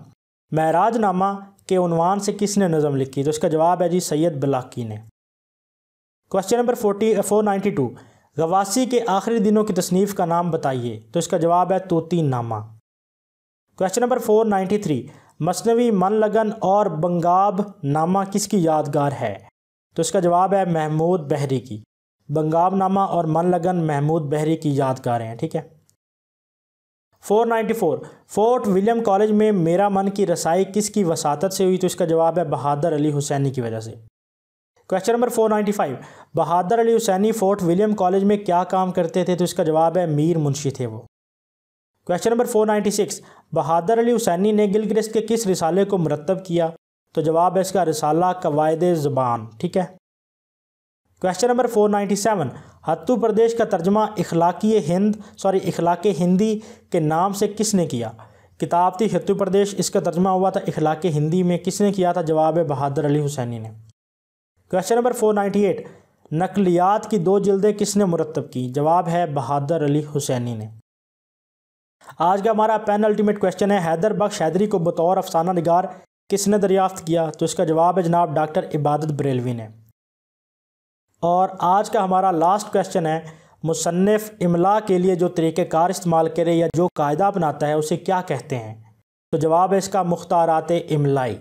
महराज नामा के उनवान से किसने नज़म लिखी तो इसका जवाब है जी सैयद बलाकी ने question number forty four ninety two Ghawwasi के आखिरी दिनों की तसनीफ़ का नाम बताइए तो इसका जवाब है Tuti Nama question number four ninety three मसनवी मन लगन और बंगाब नामा किसकी यादगार है तो इसका जवाब है महमूद बहरी की बंगाब नामा और मन लगन महमूद बहरी की यादगार हैं ठीक है 494 फोर्ट विलियम कॉलेज में मेरा मन की रसाई किसकी वसात से हुई तो इसका जवाब है बहादुर अली हुसैनी की वजह से question number 495 Bahadur Ali Husaini Fort William college में क्या काम करते थे तो इसका जवाब है मीर मुंशी थे वो क्वेश्चन नंबर 496 बहादुर अली हुसैनी ने गिलग्रिस्ट के किस रिसाले को मरतब किया तो जवाब है इसका रिसाला कवायद ज़बान ठीक है क्वेश्चन नंबर 497 हत्तू प्रदेश का तर्जमा इखलाकी हिंद सॉरी इखलाक हिंदी के नाम से किसने किया किताब थी हत्तू प्रदेश इसका तर्जमा हुआ था इखलाक हिंदी में किसने किया था जवाब है बहादुर अली हुसैनी ने क्वेश्चन नंबर 498 नकलियात की दो जल्दें किसने मुरतब की जवाब है बहादुर अली हुसैनी ने आज का हमारा पेन अल्टीमेट क्वेश्चन है हैदर बख्श हैदरी को बतौर अफसाना नगार किसने दरियाफ्त किया तो इसका जवाब है जनाब डॉक्टर इबादत बरेलवी ने और आज का हमारा लास्ट क्वेश्चन है मुसन्फ़ इमला के लिए जो तरीक़ार इस्तेमाल करे या जो कायदा अपनाता है उसे क्या कहते हैं तो जवाब है इसका मुख्तारात इमलाई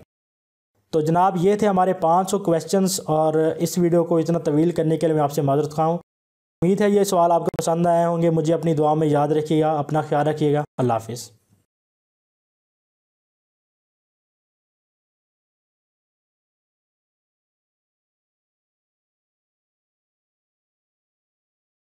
तो जनाब ये थे हमारे 500 क्वेश्चन और इस वीडियो को इतना तवील करने के लिए मैं आपसे माजरत खाऊँ उम्मीद है ये सवाल आपको पसंद आए होंगे मुझे अपनी दुआ में याद रखिएगा अपना ख्याल रखिएगा अल्लाह हाफिज़